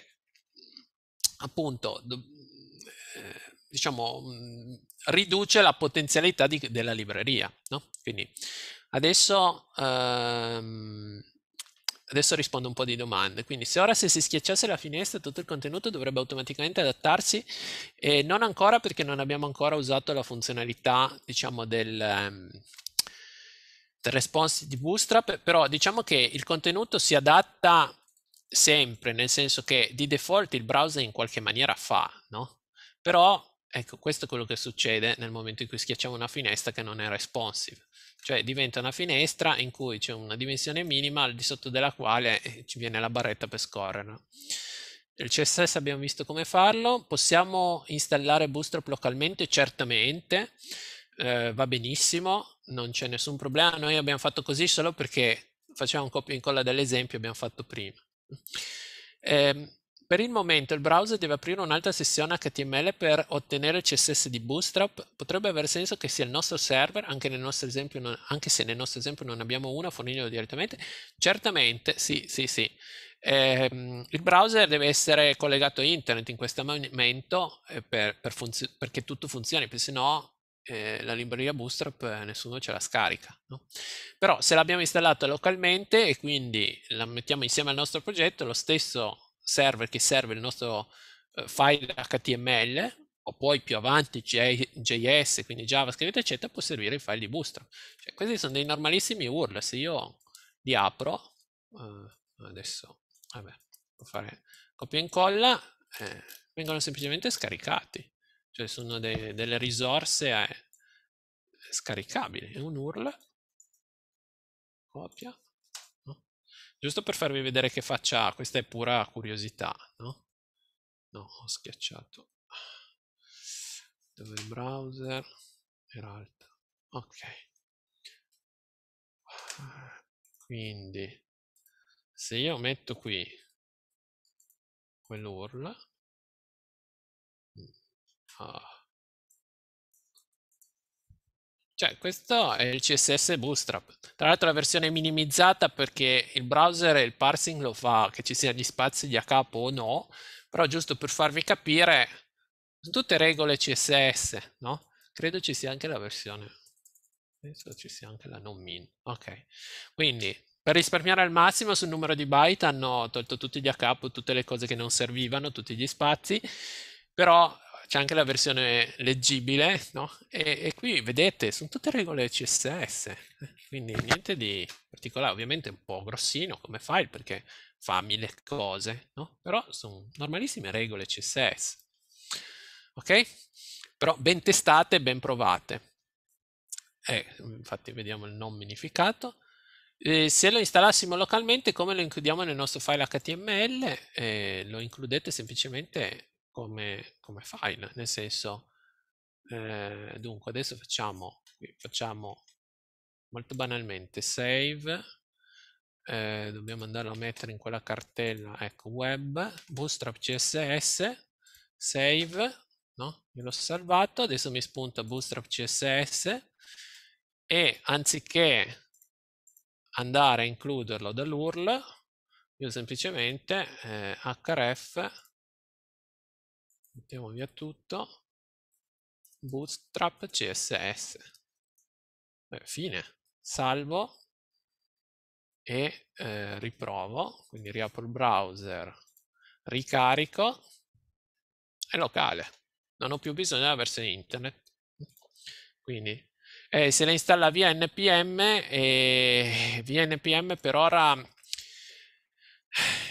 appunto eh, diciamo mm, riduce la potenzialità di, della libreria no? quindi adesso ehm, Adesso rispondo un po' di domande. Quindi, se ora se si schiacciasse la finestra, tutto il contenuto dovrebbe automaticamente adattarsi, e non ancora perché non abbiamo ancora usato la funzionalità, diciamo, del, um, del response di Bootstrap, però diciamo che il contenuto si adatta sempre, nel senso che di default il browser in qualche maniera fa, no? Però Ecco, questo è quello che succede nel momento in cui schiacciamo una finestra che non è responsive, cioè diventa una finestra in cui c'è una dimensione minima al di sotto della quale eh, ci viene la barretta per scorrere. Il CSS abbiamo visto come farlo, possiamo installare Bootstrap localmente? Certamente, eh, va benissimo, non c'è nessun problema, noi abbiamo fatto così solo perché facciamo un copia e incolla dell'esempio che abbiamo fatto prima. Eh, per il momento il browser deve aprire un'altra sessione HTML per ottenere il CSS di Bootstrap. Potrebbe avere senso che sia il nostro server, anche, nel nostro esempio non, anche se nel nostro esempio non abbiamo una, fornirglielo direttamente. Certamente, sì, sì, sì. Eh, il browser deve essere collegato a internet in questo momento eh, per, per perché tutto funzioni, perché se no eh, la libreria Bootstrap eh, nessuno ce la scarica. No? Però se l'abbiamo installata localmente e quindi la mettiamo insieme al nostro progetto, lo stesso server che serve il nostro eh, file HTML o poi più avanti JS, quindi JavaScript, eccetera, può servire il file di Bootstrap. Cioè, questi sono dei normalissimi URL. Se io li apro, eh, adesso, vabbè, può fare copia e incolla, eh, vengono semplicemente scaricati. Cioè, sono dei, delle risorse eh, scaricabili. È un URL, copia, giusto per farvi vedere che faccia, questa è pura curiosità, no? No, ho schiacciato. Dove il browser era alto. Ok. Quindi, se io metto qui quell'url, mm, ah, cioè, questo è il CSS Bootstrap. Tra l'altro la versione è minimizzata perché il browser e il parsing lo fa che ci siano gli spazi di a capo o no, però giusto per farvi capire, sono tutte regole CSS, no? Credo ci sia anche la versione. Penso ci sia anche la non min. Ok. Quindi, per risparmiare al massimo sul numero di byte hanno tolto tutti gli a capo, tutte le cose che non servivano, tutti gli spazi, però c'è anche la versione leggibile, no? e, e, qui vedete, sono tutte regole CSS, quindi niente di particolare, ovviamente è un po' grossino come file perché fa mille cose, no? però sono normalissime regole CSS, ok? Però ben testate, ben provate. Eh, infatti vediamo il non minificato. Eh, se lo installassimo localmente, come lo includiamo nel nostro file HTML? Eh, lo includete semplicemente come, come file, nel senso, eh, dunque adesso facciamo, facciamo molto banalmente save, eh, dobbiamo andarlo a mettere in quella cartella, ecco, web, bootstrap css, save, no? Io l'ho salvato, adesso mi spunta bootstrap css e anziché andare a includerlo dall'URL, io semplicemente eh, href mettiamo via tutto bootstrap css eh, fine salvo e eh, riprovo quindi riapro il browser ricarico è locale non ho più bisogno della versione internet quindi eh, se la installa via npm e eh, via npm per ora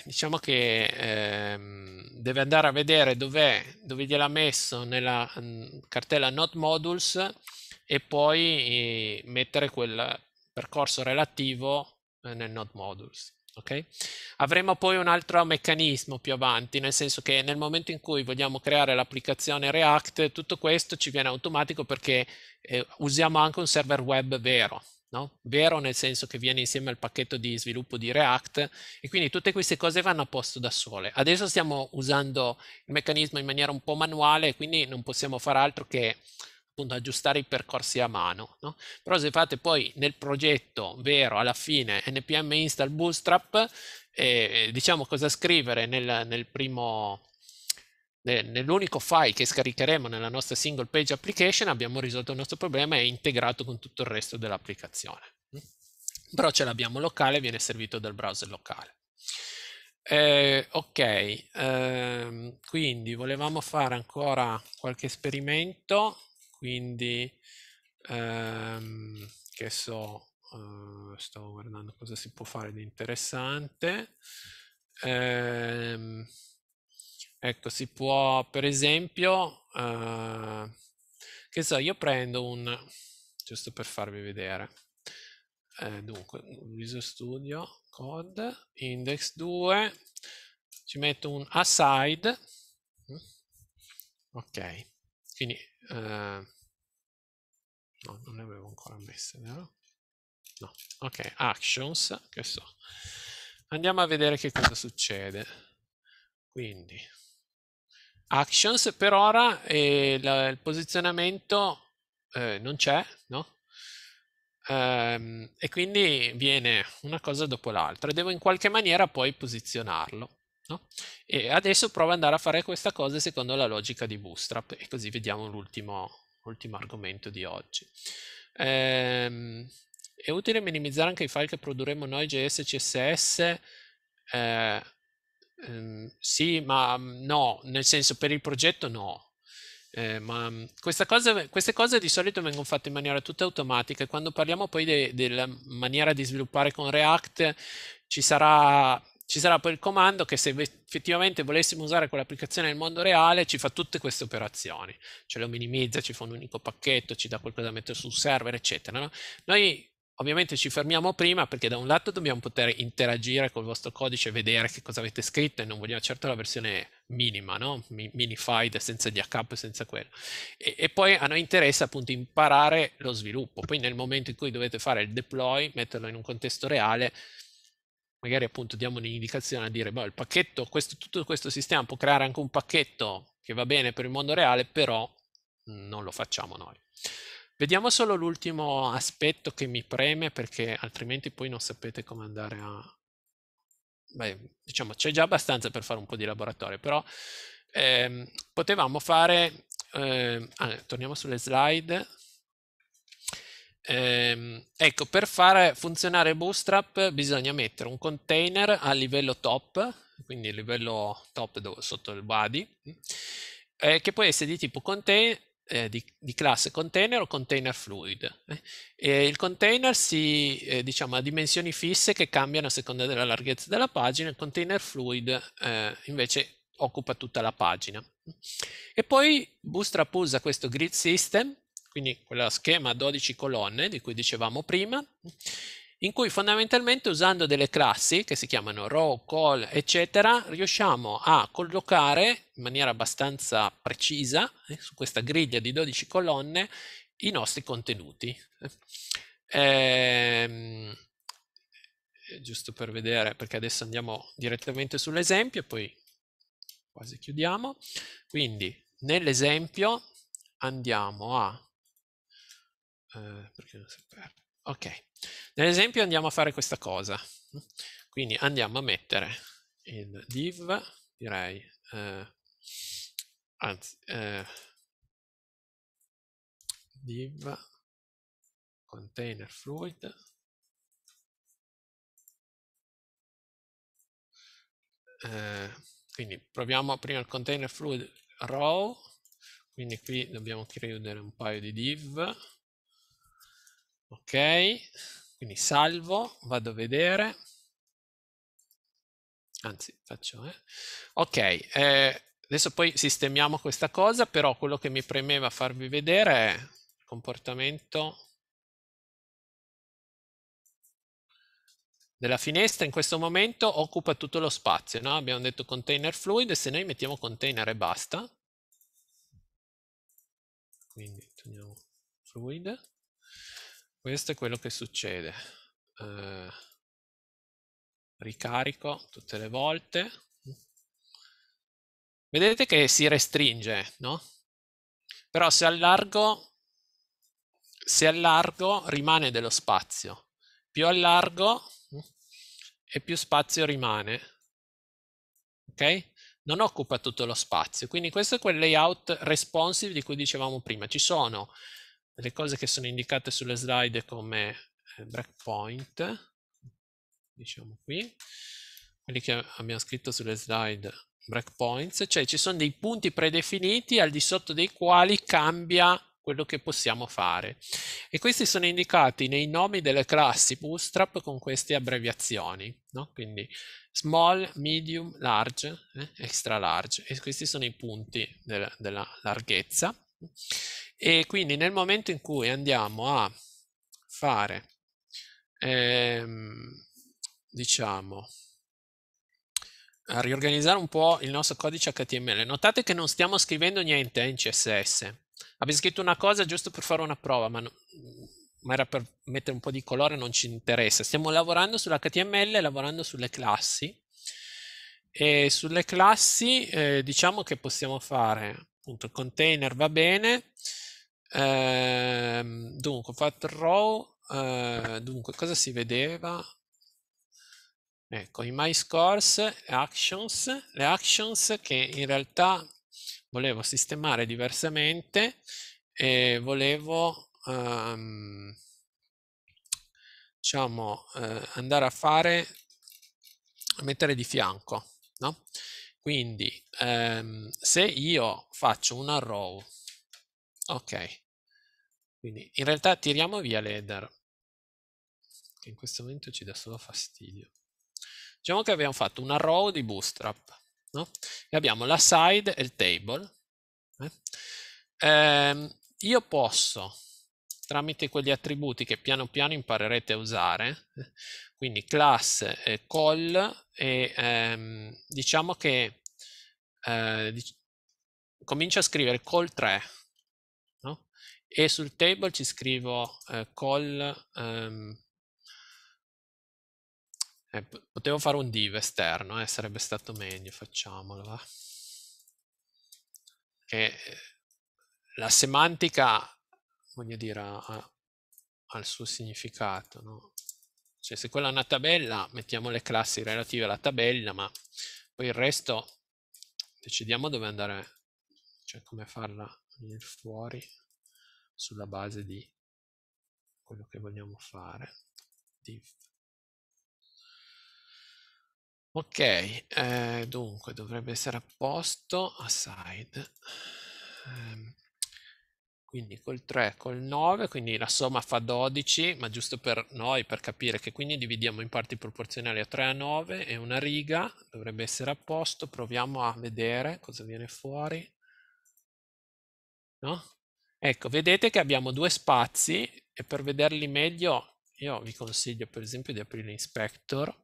diciamo che ehm, deve andare a vedere dov'è, dove gliel'ha messo nella mh, mm, cartella Not Modules e poi eh, mettere quel percorso relativo eh, nel Not Modules. Okay? Avremo poi un altro meccanismo più avanti, nel senso che nel momento in cui vogliamo creare l'applicazione React, tutto questo ci viene automatico perché eh, usiamo anche un server web vero. No? Vero nel senso che viene insieme al pacchetto di sviluppo di React e quindi tutte queste cose vanno a posto da sole. Adesso stiamo usando il meccanismo in maniera un po' manuale, quindi non possiamo fare altro che appunto aggiustare i percorsi a mano. No? Però se fate poi nel progetto vero alla fine npm install bootstrap, eh, diciamo cosa scrivere nel, nel primo nell'unico file che scaricheremo nella nostra single page application abbiamo risolto il nostro problema e è integrato con tutto il resto dell'applicazione. Però ce l'abbiamo locale viene servito dal browser locale. Eh, ok, eh, quindi volevamo fare ancora qualche esperimento, quindi ehm, che so, eh, stavo guardando cosa si può fare di interessante. Eh, Ecco, si può, per esempio, eh, che so, io prendo un, giusto per farvi vedere, eh, dunque, Visual Studio Code, index 2, ci metto un aside, mm, ok, quindi, eh, no, non ne avevo ancora messe, vero? No, ok, actions, che so. Andiamo a vedere che cosa succede. Quindi, Actions per ora eh, la, il posizionamento eh, non c'è, no? Ehm, e quindi viene una cosa dopo l'altra. Devo in qualche maniera poi posizionarlo. No? E adesso provo ad andare a fare questa cosa secondo la logica di Bootstrap e così vediamo l'ultimo, argomento di oggi. Ehm, è utile minimizzare anche i file che produrremo noi JS CSS eh, Um, sì, ma mhmm, no, nel senso per il progetto no. Eh, ma mhmm, cosa, queste cose di solito vengono fatte in maniera tutta automatica e quando parliamo poi de, della maniera di sviluppare con React ci sarà, ci sarà poi il comando che se effettivamente volessimo usare quell'applicazione nel mondo reale ci fa tutte queste operazioni, cioè lo minimizza, ci fa un unico pacchetto, ci dà qualcosa da mettere sul server, eccetera. No? Noi Ovviamente ci fermiamo prima perché da un lato dobbiamo poter interagire col vostro codice e vedere che cosa avete scritto e non vogliamo certo la versione minima, no? minified, senza e senza quello. E, e, poi a noi interessa appunto imparare lo sviluppo. Poi nel momento in cui dovete fare il deploy, metterlo in un contesto reale, magari appunto diamo un'indicazione a dire, boh, il pacchetto, questo, tutto questo sistema può creare anche un pacchetto che va bene per il mondo reale, però non lo facciamo noi. Vediamo solo l'ultimo aspetto che mi preme perché altrimenti poi non sapete come andare a... Beh, diciamo, c'è già abbastanza per fare un po' di laboratorio, però ehm, potevamo fare... Ehm, ah, torniamo sulle slide. Eh, ecco, per far funzionare Bootstrap bisogna mettere un container a livello top, quindi a livello top sotto il body, eh, che può essere di tipo contain eh, di, di, classe container o container fluid. Eh. il container si eh, diciamo, ha dimensioni fisse che cambiano a seconda della larghezza della pagina, il container fluid eh, invece occupa tutta la pagina. E poi Bootstrap usa questo grid system, quindi quello schema a 12 colonne di cui dicevamo prima, in cui fondamentalmente usando delle classi che si chiamano row, call, eccetera, riusciamo a collocare in maniera abbastanza precisa eh, su questa griglia di 12 colonne i nostri contenuti. Ehm, eh, giusto per vedere, perché adesso andiamo direttamente sull'esempio e poi quasi chiudiamo. Quindi nell'esempio andiamo a... Eh, perché non si è aperto? Ok, nell'esempio andiamo a fare questa cosa. Quindi andiamo a mettere il div, direi, eh, anzi, eh, div container fluid eh, quindi proviamo prima il container fluid row quindi qui dobbiamo chiudere un paio di div ok quindi salvo vado a vedere anzi faccio eh. ok eh, adesso poi sistemiamo questa cosa però quello che mi premeva farvi vedere è il comportamento della finestra in questo momento occupa tutto lo spazio no? abbiamo detto container fluid se noi mettiamo container e basta quindi togliamo fluid questo è quello che succede eh, ricarico tutte le volte vedete che si restringe no però se allargo se allargo rimane dello spazio più allargo e più spazio rimane ok non occupa tutto lo spazio quindi questo è quel layout responsive di cui dicevamo prima ci sono le cose che sono indicate sulle slide come eh, breakpoint, diciamo qui, quelli che abbiamo scritto sulle slide breakpoints, cioè ci sono dei punti predefiniti al di sotto dei quali cambia quello che possiamo fare. E questi sono indicati nei nomi delle classi Bootstrap con queste abbreviazioni, no? quindi small, medium, large, eh? extra large, e questi sono i punti della, della larghezza e quindi nel momento in cui andiamo a fare ehm, diciamo a riorganizzare un po' il nostro codice HTML notate che non stiamo scrivendo niente eh, in CSS abbiamo scritto una cosa giusto per fare una prova ma, no, ma era per mettere un po' di colore non ci interessa stiamo lavorando sull'HTML lavorando sulle classi e sulle classi eh, diciamo che possiamo fare appunto il container va bene Ehm, dunque, fat row, eh, dunque, cosa si vedeva? Ecco, i my scores, le actions, le actions che in realtà volevo sistemare diversamente e volevo um, diciamo eh, andare a fare a mettere di fianco no? quindi ehm, se io faccio una row ok quindi in realtà tiriamo via le che in questo momento ci dà solo fastidio. Diciamo che abbiamo fatto una row di bootstrap, no? E abbiamo la side e il table. Eh? Ehm, io posso, tramite quegli attributi che piano piano imparerete a usare, eh, quindi class, eh, call, e ehm, diciamo che eh, dic comincio a scrivere call 3, e sul table ci scrivo eh, call ehm, eh, potevo fare un div esterno eh, sarebbe stato meglio facciamolo va. E eh, la semantica voglio dire ha, ha il suo significato no? cioè se quella è una tabella mettiamo le classi relative alla tabella ma poi il resto decidiamo dove andare cioè come farla fuori sulla base di quello che vogliamo fare. Div. Ok, eh, dunque dovrebbe essere a posto, aside. Ehm, quindi col 3, col 9, quindi la somma fa 12, ma giusto per noi, per capire che quindi dividiamo in parti proporzionali a 3 a 9 e una riga dovrebbe essere a posto. Proviamo a vedere cosa viene fuori. No? Ecco, vedete che abbiamo due spazi e per vederli meglio io vi consiglio per esempio di aprire Inspector,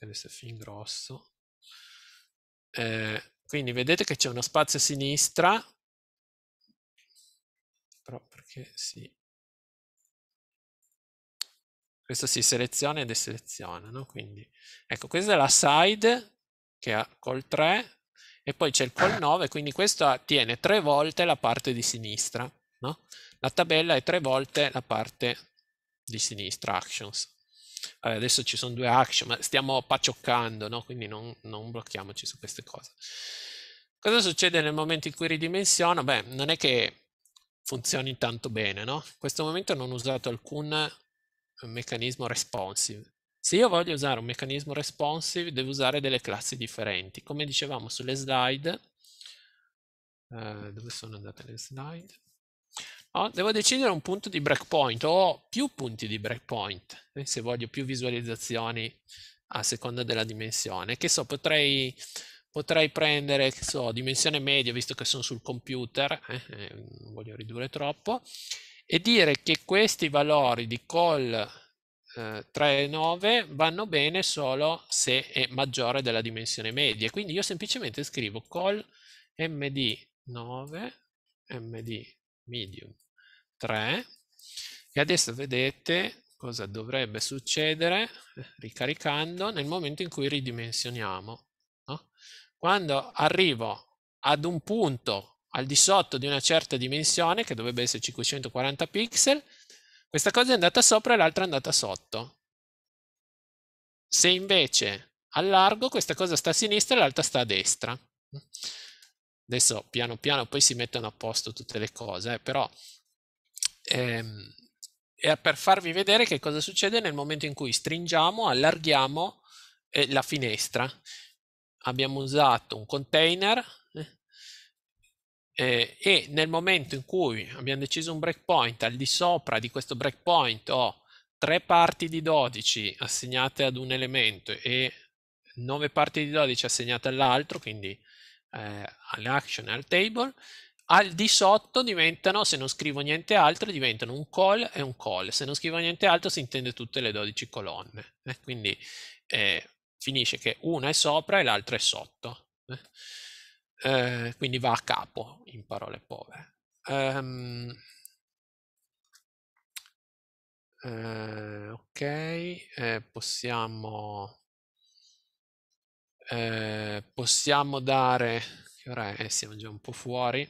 adesso è fin grosso, eh, quindi vedete che c'è uno spazio a sinistra, però perché sì, questo si seleziona e deseleziona, no? quindi ecco questa è la side che ha col 3 e poi c'è il col 9, eh. quindi questo tiene tre volte la parte di sinistra. No? La tabella è tre volte la parte di sinistra, actions. Allora, adesso ci sono due action, ma stiamo pacioccando, no? quindi non, non blocchiamoci su queste cose. Cosa succede nel momento in cui ridimensiono? Beh, non è che funzioni tanto bene, no? In questo momento non ho usato alcun eh, meccanismo responsive. Se io voglio usare un meccanismo responsive, devo usare delle classi differenti. Come dicevamo sulle slide, eh, dove sono andate le slide? Oh, devo decidere un punto di breakpoint o più punti di breakpoint, eh, se voglio più visualizzazioni a seconda della dimensione. Che so, potrei, potrei prendere, che so, dimensione media, visto che sono sul computer, eh, eh non voglio ridurre troppo, e dire che questi valori di call 3 eh, e 9 vanno bene solo se è maggiore della dimensione media. Quindi io semplicemente scrivo col md9, md medium 3 e adesso vedete cosa dovrebbe succedere eh, ricaricando nel momento in cui ridimensioniamo. No? Quando arrivo ad un punto al di sotto di una certa dimensione, che dovrebbe essere 540 pixel, questa cosa è andata sopra e l'altra è andata sotto. Se invece allargo, questa cosa sta a sinistra e l'altra sta a destra. Adesso piano piano poi si mettono a posto tutte le cose, eh, però ehm, è per farvi vedere che cosa succede nel momento in cui stringiamo, allarghiamo eh, la finestra. Abbiamo usato un container eh, e nel momento in cui abbiamo deciso un breakpoint, al di sopra di questo breakpoint ho tre parti di 12 assegnate ad un elemento e 9 parti di 12 assegnate all'altro, quindi eh, all'action e al table, al di sotto diventano, se non scrivo niente altro, diventano un call e un call. Se non scrivo niente altro si intende tutte le 12 colonne. Eh? Quindi eh, finisce che una è sopra e l'altra è sotto. Eh? eh, quindi va a capo in parole povere. Um, eh, ok, eh, possiamo, eh, possiamo dare, che ora è? Eh, siamo già un po' fuori,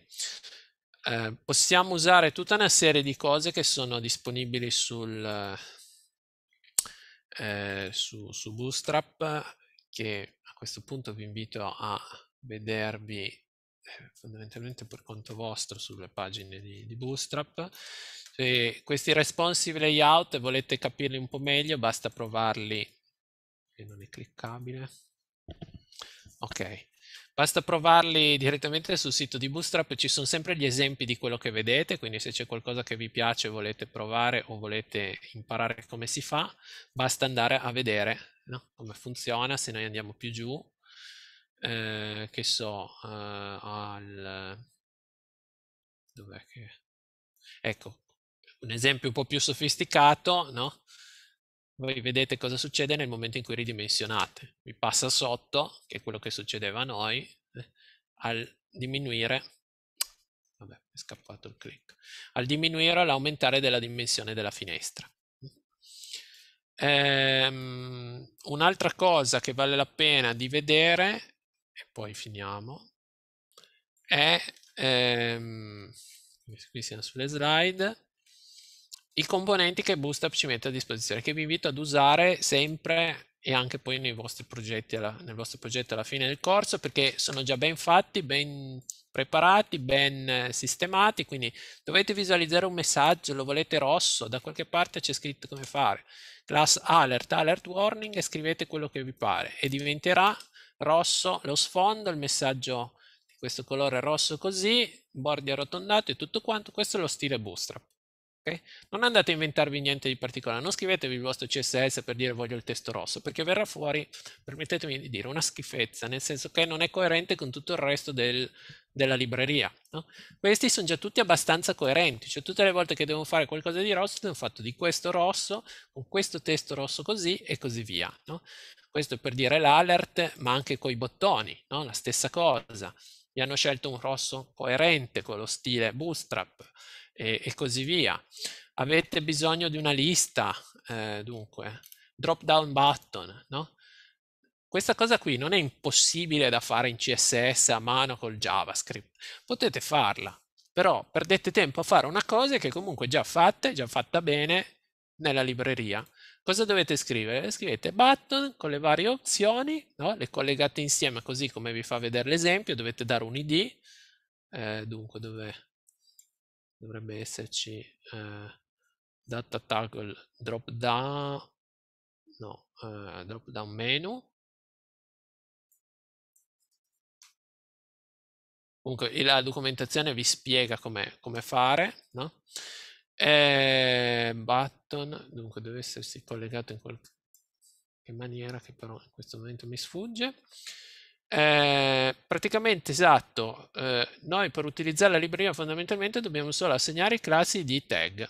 eh, possiamo usare tutta una serie di cose che sono disponibili sul, su, su Bootstrap che a questo punto vi invito a vedervi fondamentalmente per conto vostro sulle pagine di, di Bootstrap. Se questi responsive layout volete capirli un po' meglio, basta provarli. E non è cliccabile. Ok. Basta provarli direttamente sul sito di Bootstrap, ci sono sempre gli esempi di quello che vedete, quindi se c'è qualcosa che vi piace, volete provare o volete imparare come si fa, basta andare a vedere no? come funziona, se noi andiamo più giù Ehm, che so, eh, al... Dov'è che... Ecco, un esempio un po' più sofisticato, no? Voi vedete cosa succede nel momento in cui ridimensionate. Vi passa sotto, che è quello che succedeva a noi, al diminuire, vabbè, è scappato il click, al diminuire o all'aumentare della dimensione della finestra. Um, un'altra cosa che vale la pena di vedere e poi finiamo, è, ehm, qui siamo sulle slide, i componenti che Bootstrap ci mette a disposizione, che vi invito ad usare sempre e anche poi nei vostri progetti alla, nel vostro progetto alla fine del corso, perché sono già ben fatti, ben preparati, ben eh, sistemati, quindi dovete visualizzare un messaggio, lo volete rosso, da qualche parte c'è scritto come fare, class alert, alert warning e scrivete quello che vi pare e diventerà rosso lo sfondo, il messaggio di questo colore rosso così, bordi arrotondati e tutto quanto, questo è lo stile bootstrap. Okay? Non andate a inventarvi niente di particolare, non scrivetevi il vostro CSS per dire voglio il testo rosso, perché verrà fuori, permettetemi di dire, una schifezza, nel senso che non è coerente con tutto il resto del, della libreria. No? Questi sono già tutti abbastanza coerenti, cioè tutte le volte che devo fare qualcosa di rosso, devo fatto di questo rosso, con questo testo rosso così e così via. No? Questo per dire l'alert, ma anche coi bottoni, no? la stessa cosa. Mi hanno scelto un rosso coerente con lo stile bootstrap e, e così via. Avete bisogno di una lista, eh, dunque, drop down button, no? Questa cosa qui non è impossibile da fare in CSS a mano col JavaScript. Potete farla, però perdete tempo a fare una cosa che comunque già fatta, già fatta bene nella libreria. Cosa dovete scrivere? Scrivete button con le varie opzioni, no? le collegate insieme così come vi fa vedere l'esempio, dovete dare un id, eh, dunque dove dovrebbe esserci eh, data toggle drop down, no, eh, drop down menu, Comunque la documentazione vi spiega come com fare, no? Eh, button, dunque deve essersi collegato in qualche maniera che però in questo momento mi sfugge. Eh, praticamente esatto, eh, noi per utilizzare la libreria fondamentalmente dobbiamo solo assegnare i classi di tag.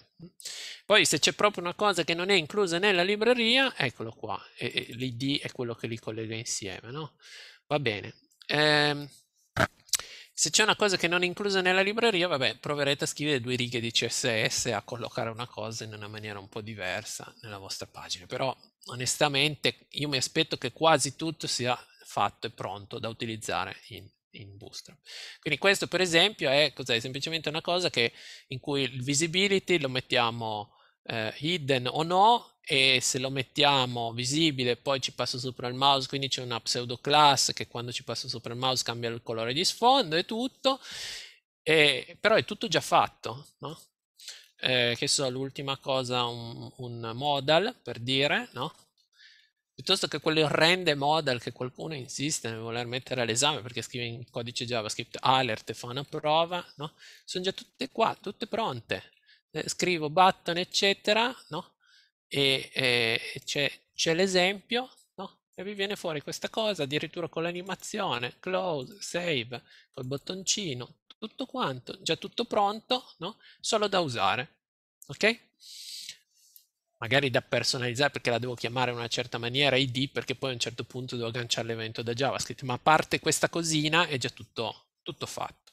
Poi se c'è proprio una cosa che non è inclusa nella libreria, eccolo qua, l'id è quello che li collega insieme, no? Va bene. Eh, se c'è una cosa che non è inclusa nella libreria, vabbè, proverete a scrivere due righe di CSS a collocare una cosa in una maniera un po' diversa nella vostra pagina. Però, onestamente, io mi aspetto che quasi tutto sia fatto e pronto da utilizzare in, in Bootstrap. Quindi questo, per esempio, è, cos'è? semplicemente una cosa che, in cui il visibility lo mettiamo eh, hidden o no, e se lo mettiamo visibile poi ci passo sopra il mouse quindi c'è una pseudo class che quando ci passo sopra il mouse cambia il colore di sfondo e tutto e, però è tutto già fatto no? eh, che so l'ultima cosa un, un, modal per dire no? piuttosto che quelle orrende modal che qualcuno insiste nel voler mettere all'esame perché scrive in codice javascript alert e fa una prova no? sono già tutte qua tutte pronte eh, scrivo button eccetera no? e eh, c'è, l'esempio no? e vi viene fuori questa cosa addirittura con l'animazione, close, save, col bottoncino, tutto quanto, già tutto pronto, no? solo da usare. Ok? Magari da personalizzare perché la devo chiamare in una certa maniera ID perché poi a un certo punto devo agganciare l'evento da JavaScript, ma a parte questa cosina è già tutto, tutto fatto.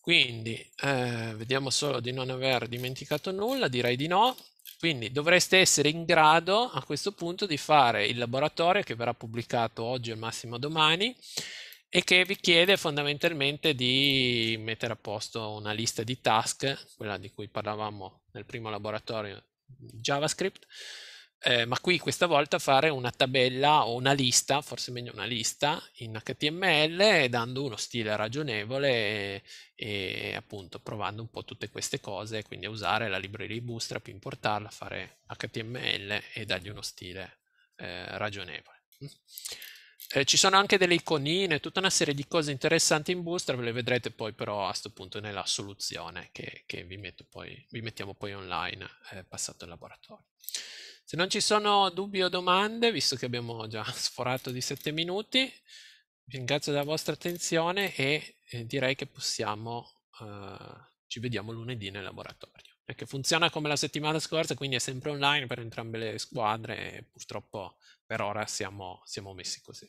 Quindi eh, vediamo solo di non aver dimenticato nulla, direi di no. Quindi dovreste essere in grado a questo punto di fare il laboratorio che verrà pubblicato oggi al massimo domani e che vi chiede fondamentalmente di mettere a posto una lista di task, quella di cui parlavamo nel primo laboratorio JavaScript, eh, ma qui questa volta fare una tabella o una lista, forse meglio una lista in HTML, dando uno stile ragionevole e, e appunto provando un po' tutte queste cose, quindi usare la libreria di Bootstrap, importarla, fare HTML e dargli uno stile eh, ragionevole. Eh, ci sono anche delle iconine, tutta una serie di cose interessanti in Bootstrap, le vedrete poi però a questo punto nella soluzione che, che vi, poi, vi, mettiamo poi online eh, passato il laboratorio. Se non ci sono dubbi o domande, visto che abbiamo già sforato di sette minuti, vi ringrazio della vostra attenzione e eh, direi che possiamo, eh, ci vediamo lunedì nel laboratorio. Perché funziona come la settimana scorsa, quindi è sempre online per entrambe le squadre e purtroppo per ora siamo, siamo messi così.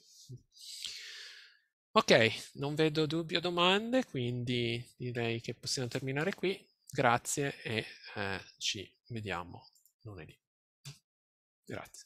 Ok, non vedo dubbi o domande, quindi direi che possiamo terminare qui. Grazie e eh, ci vediamo lunedì. إيه رحت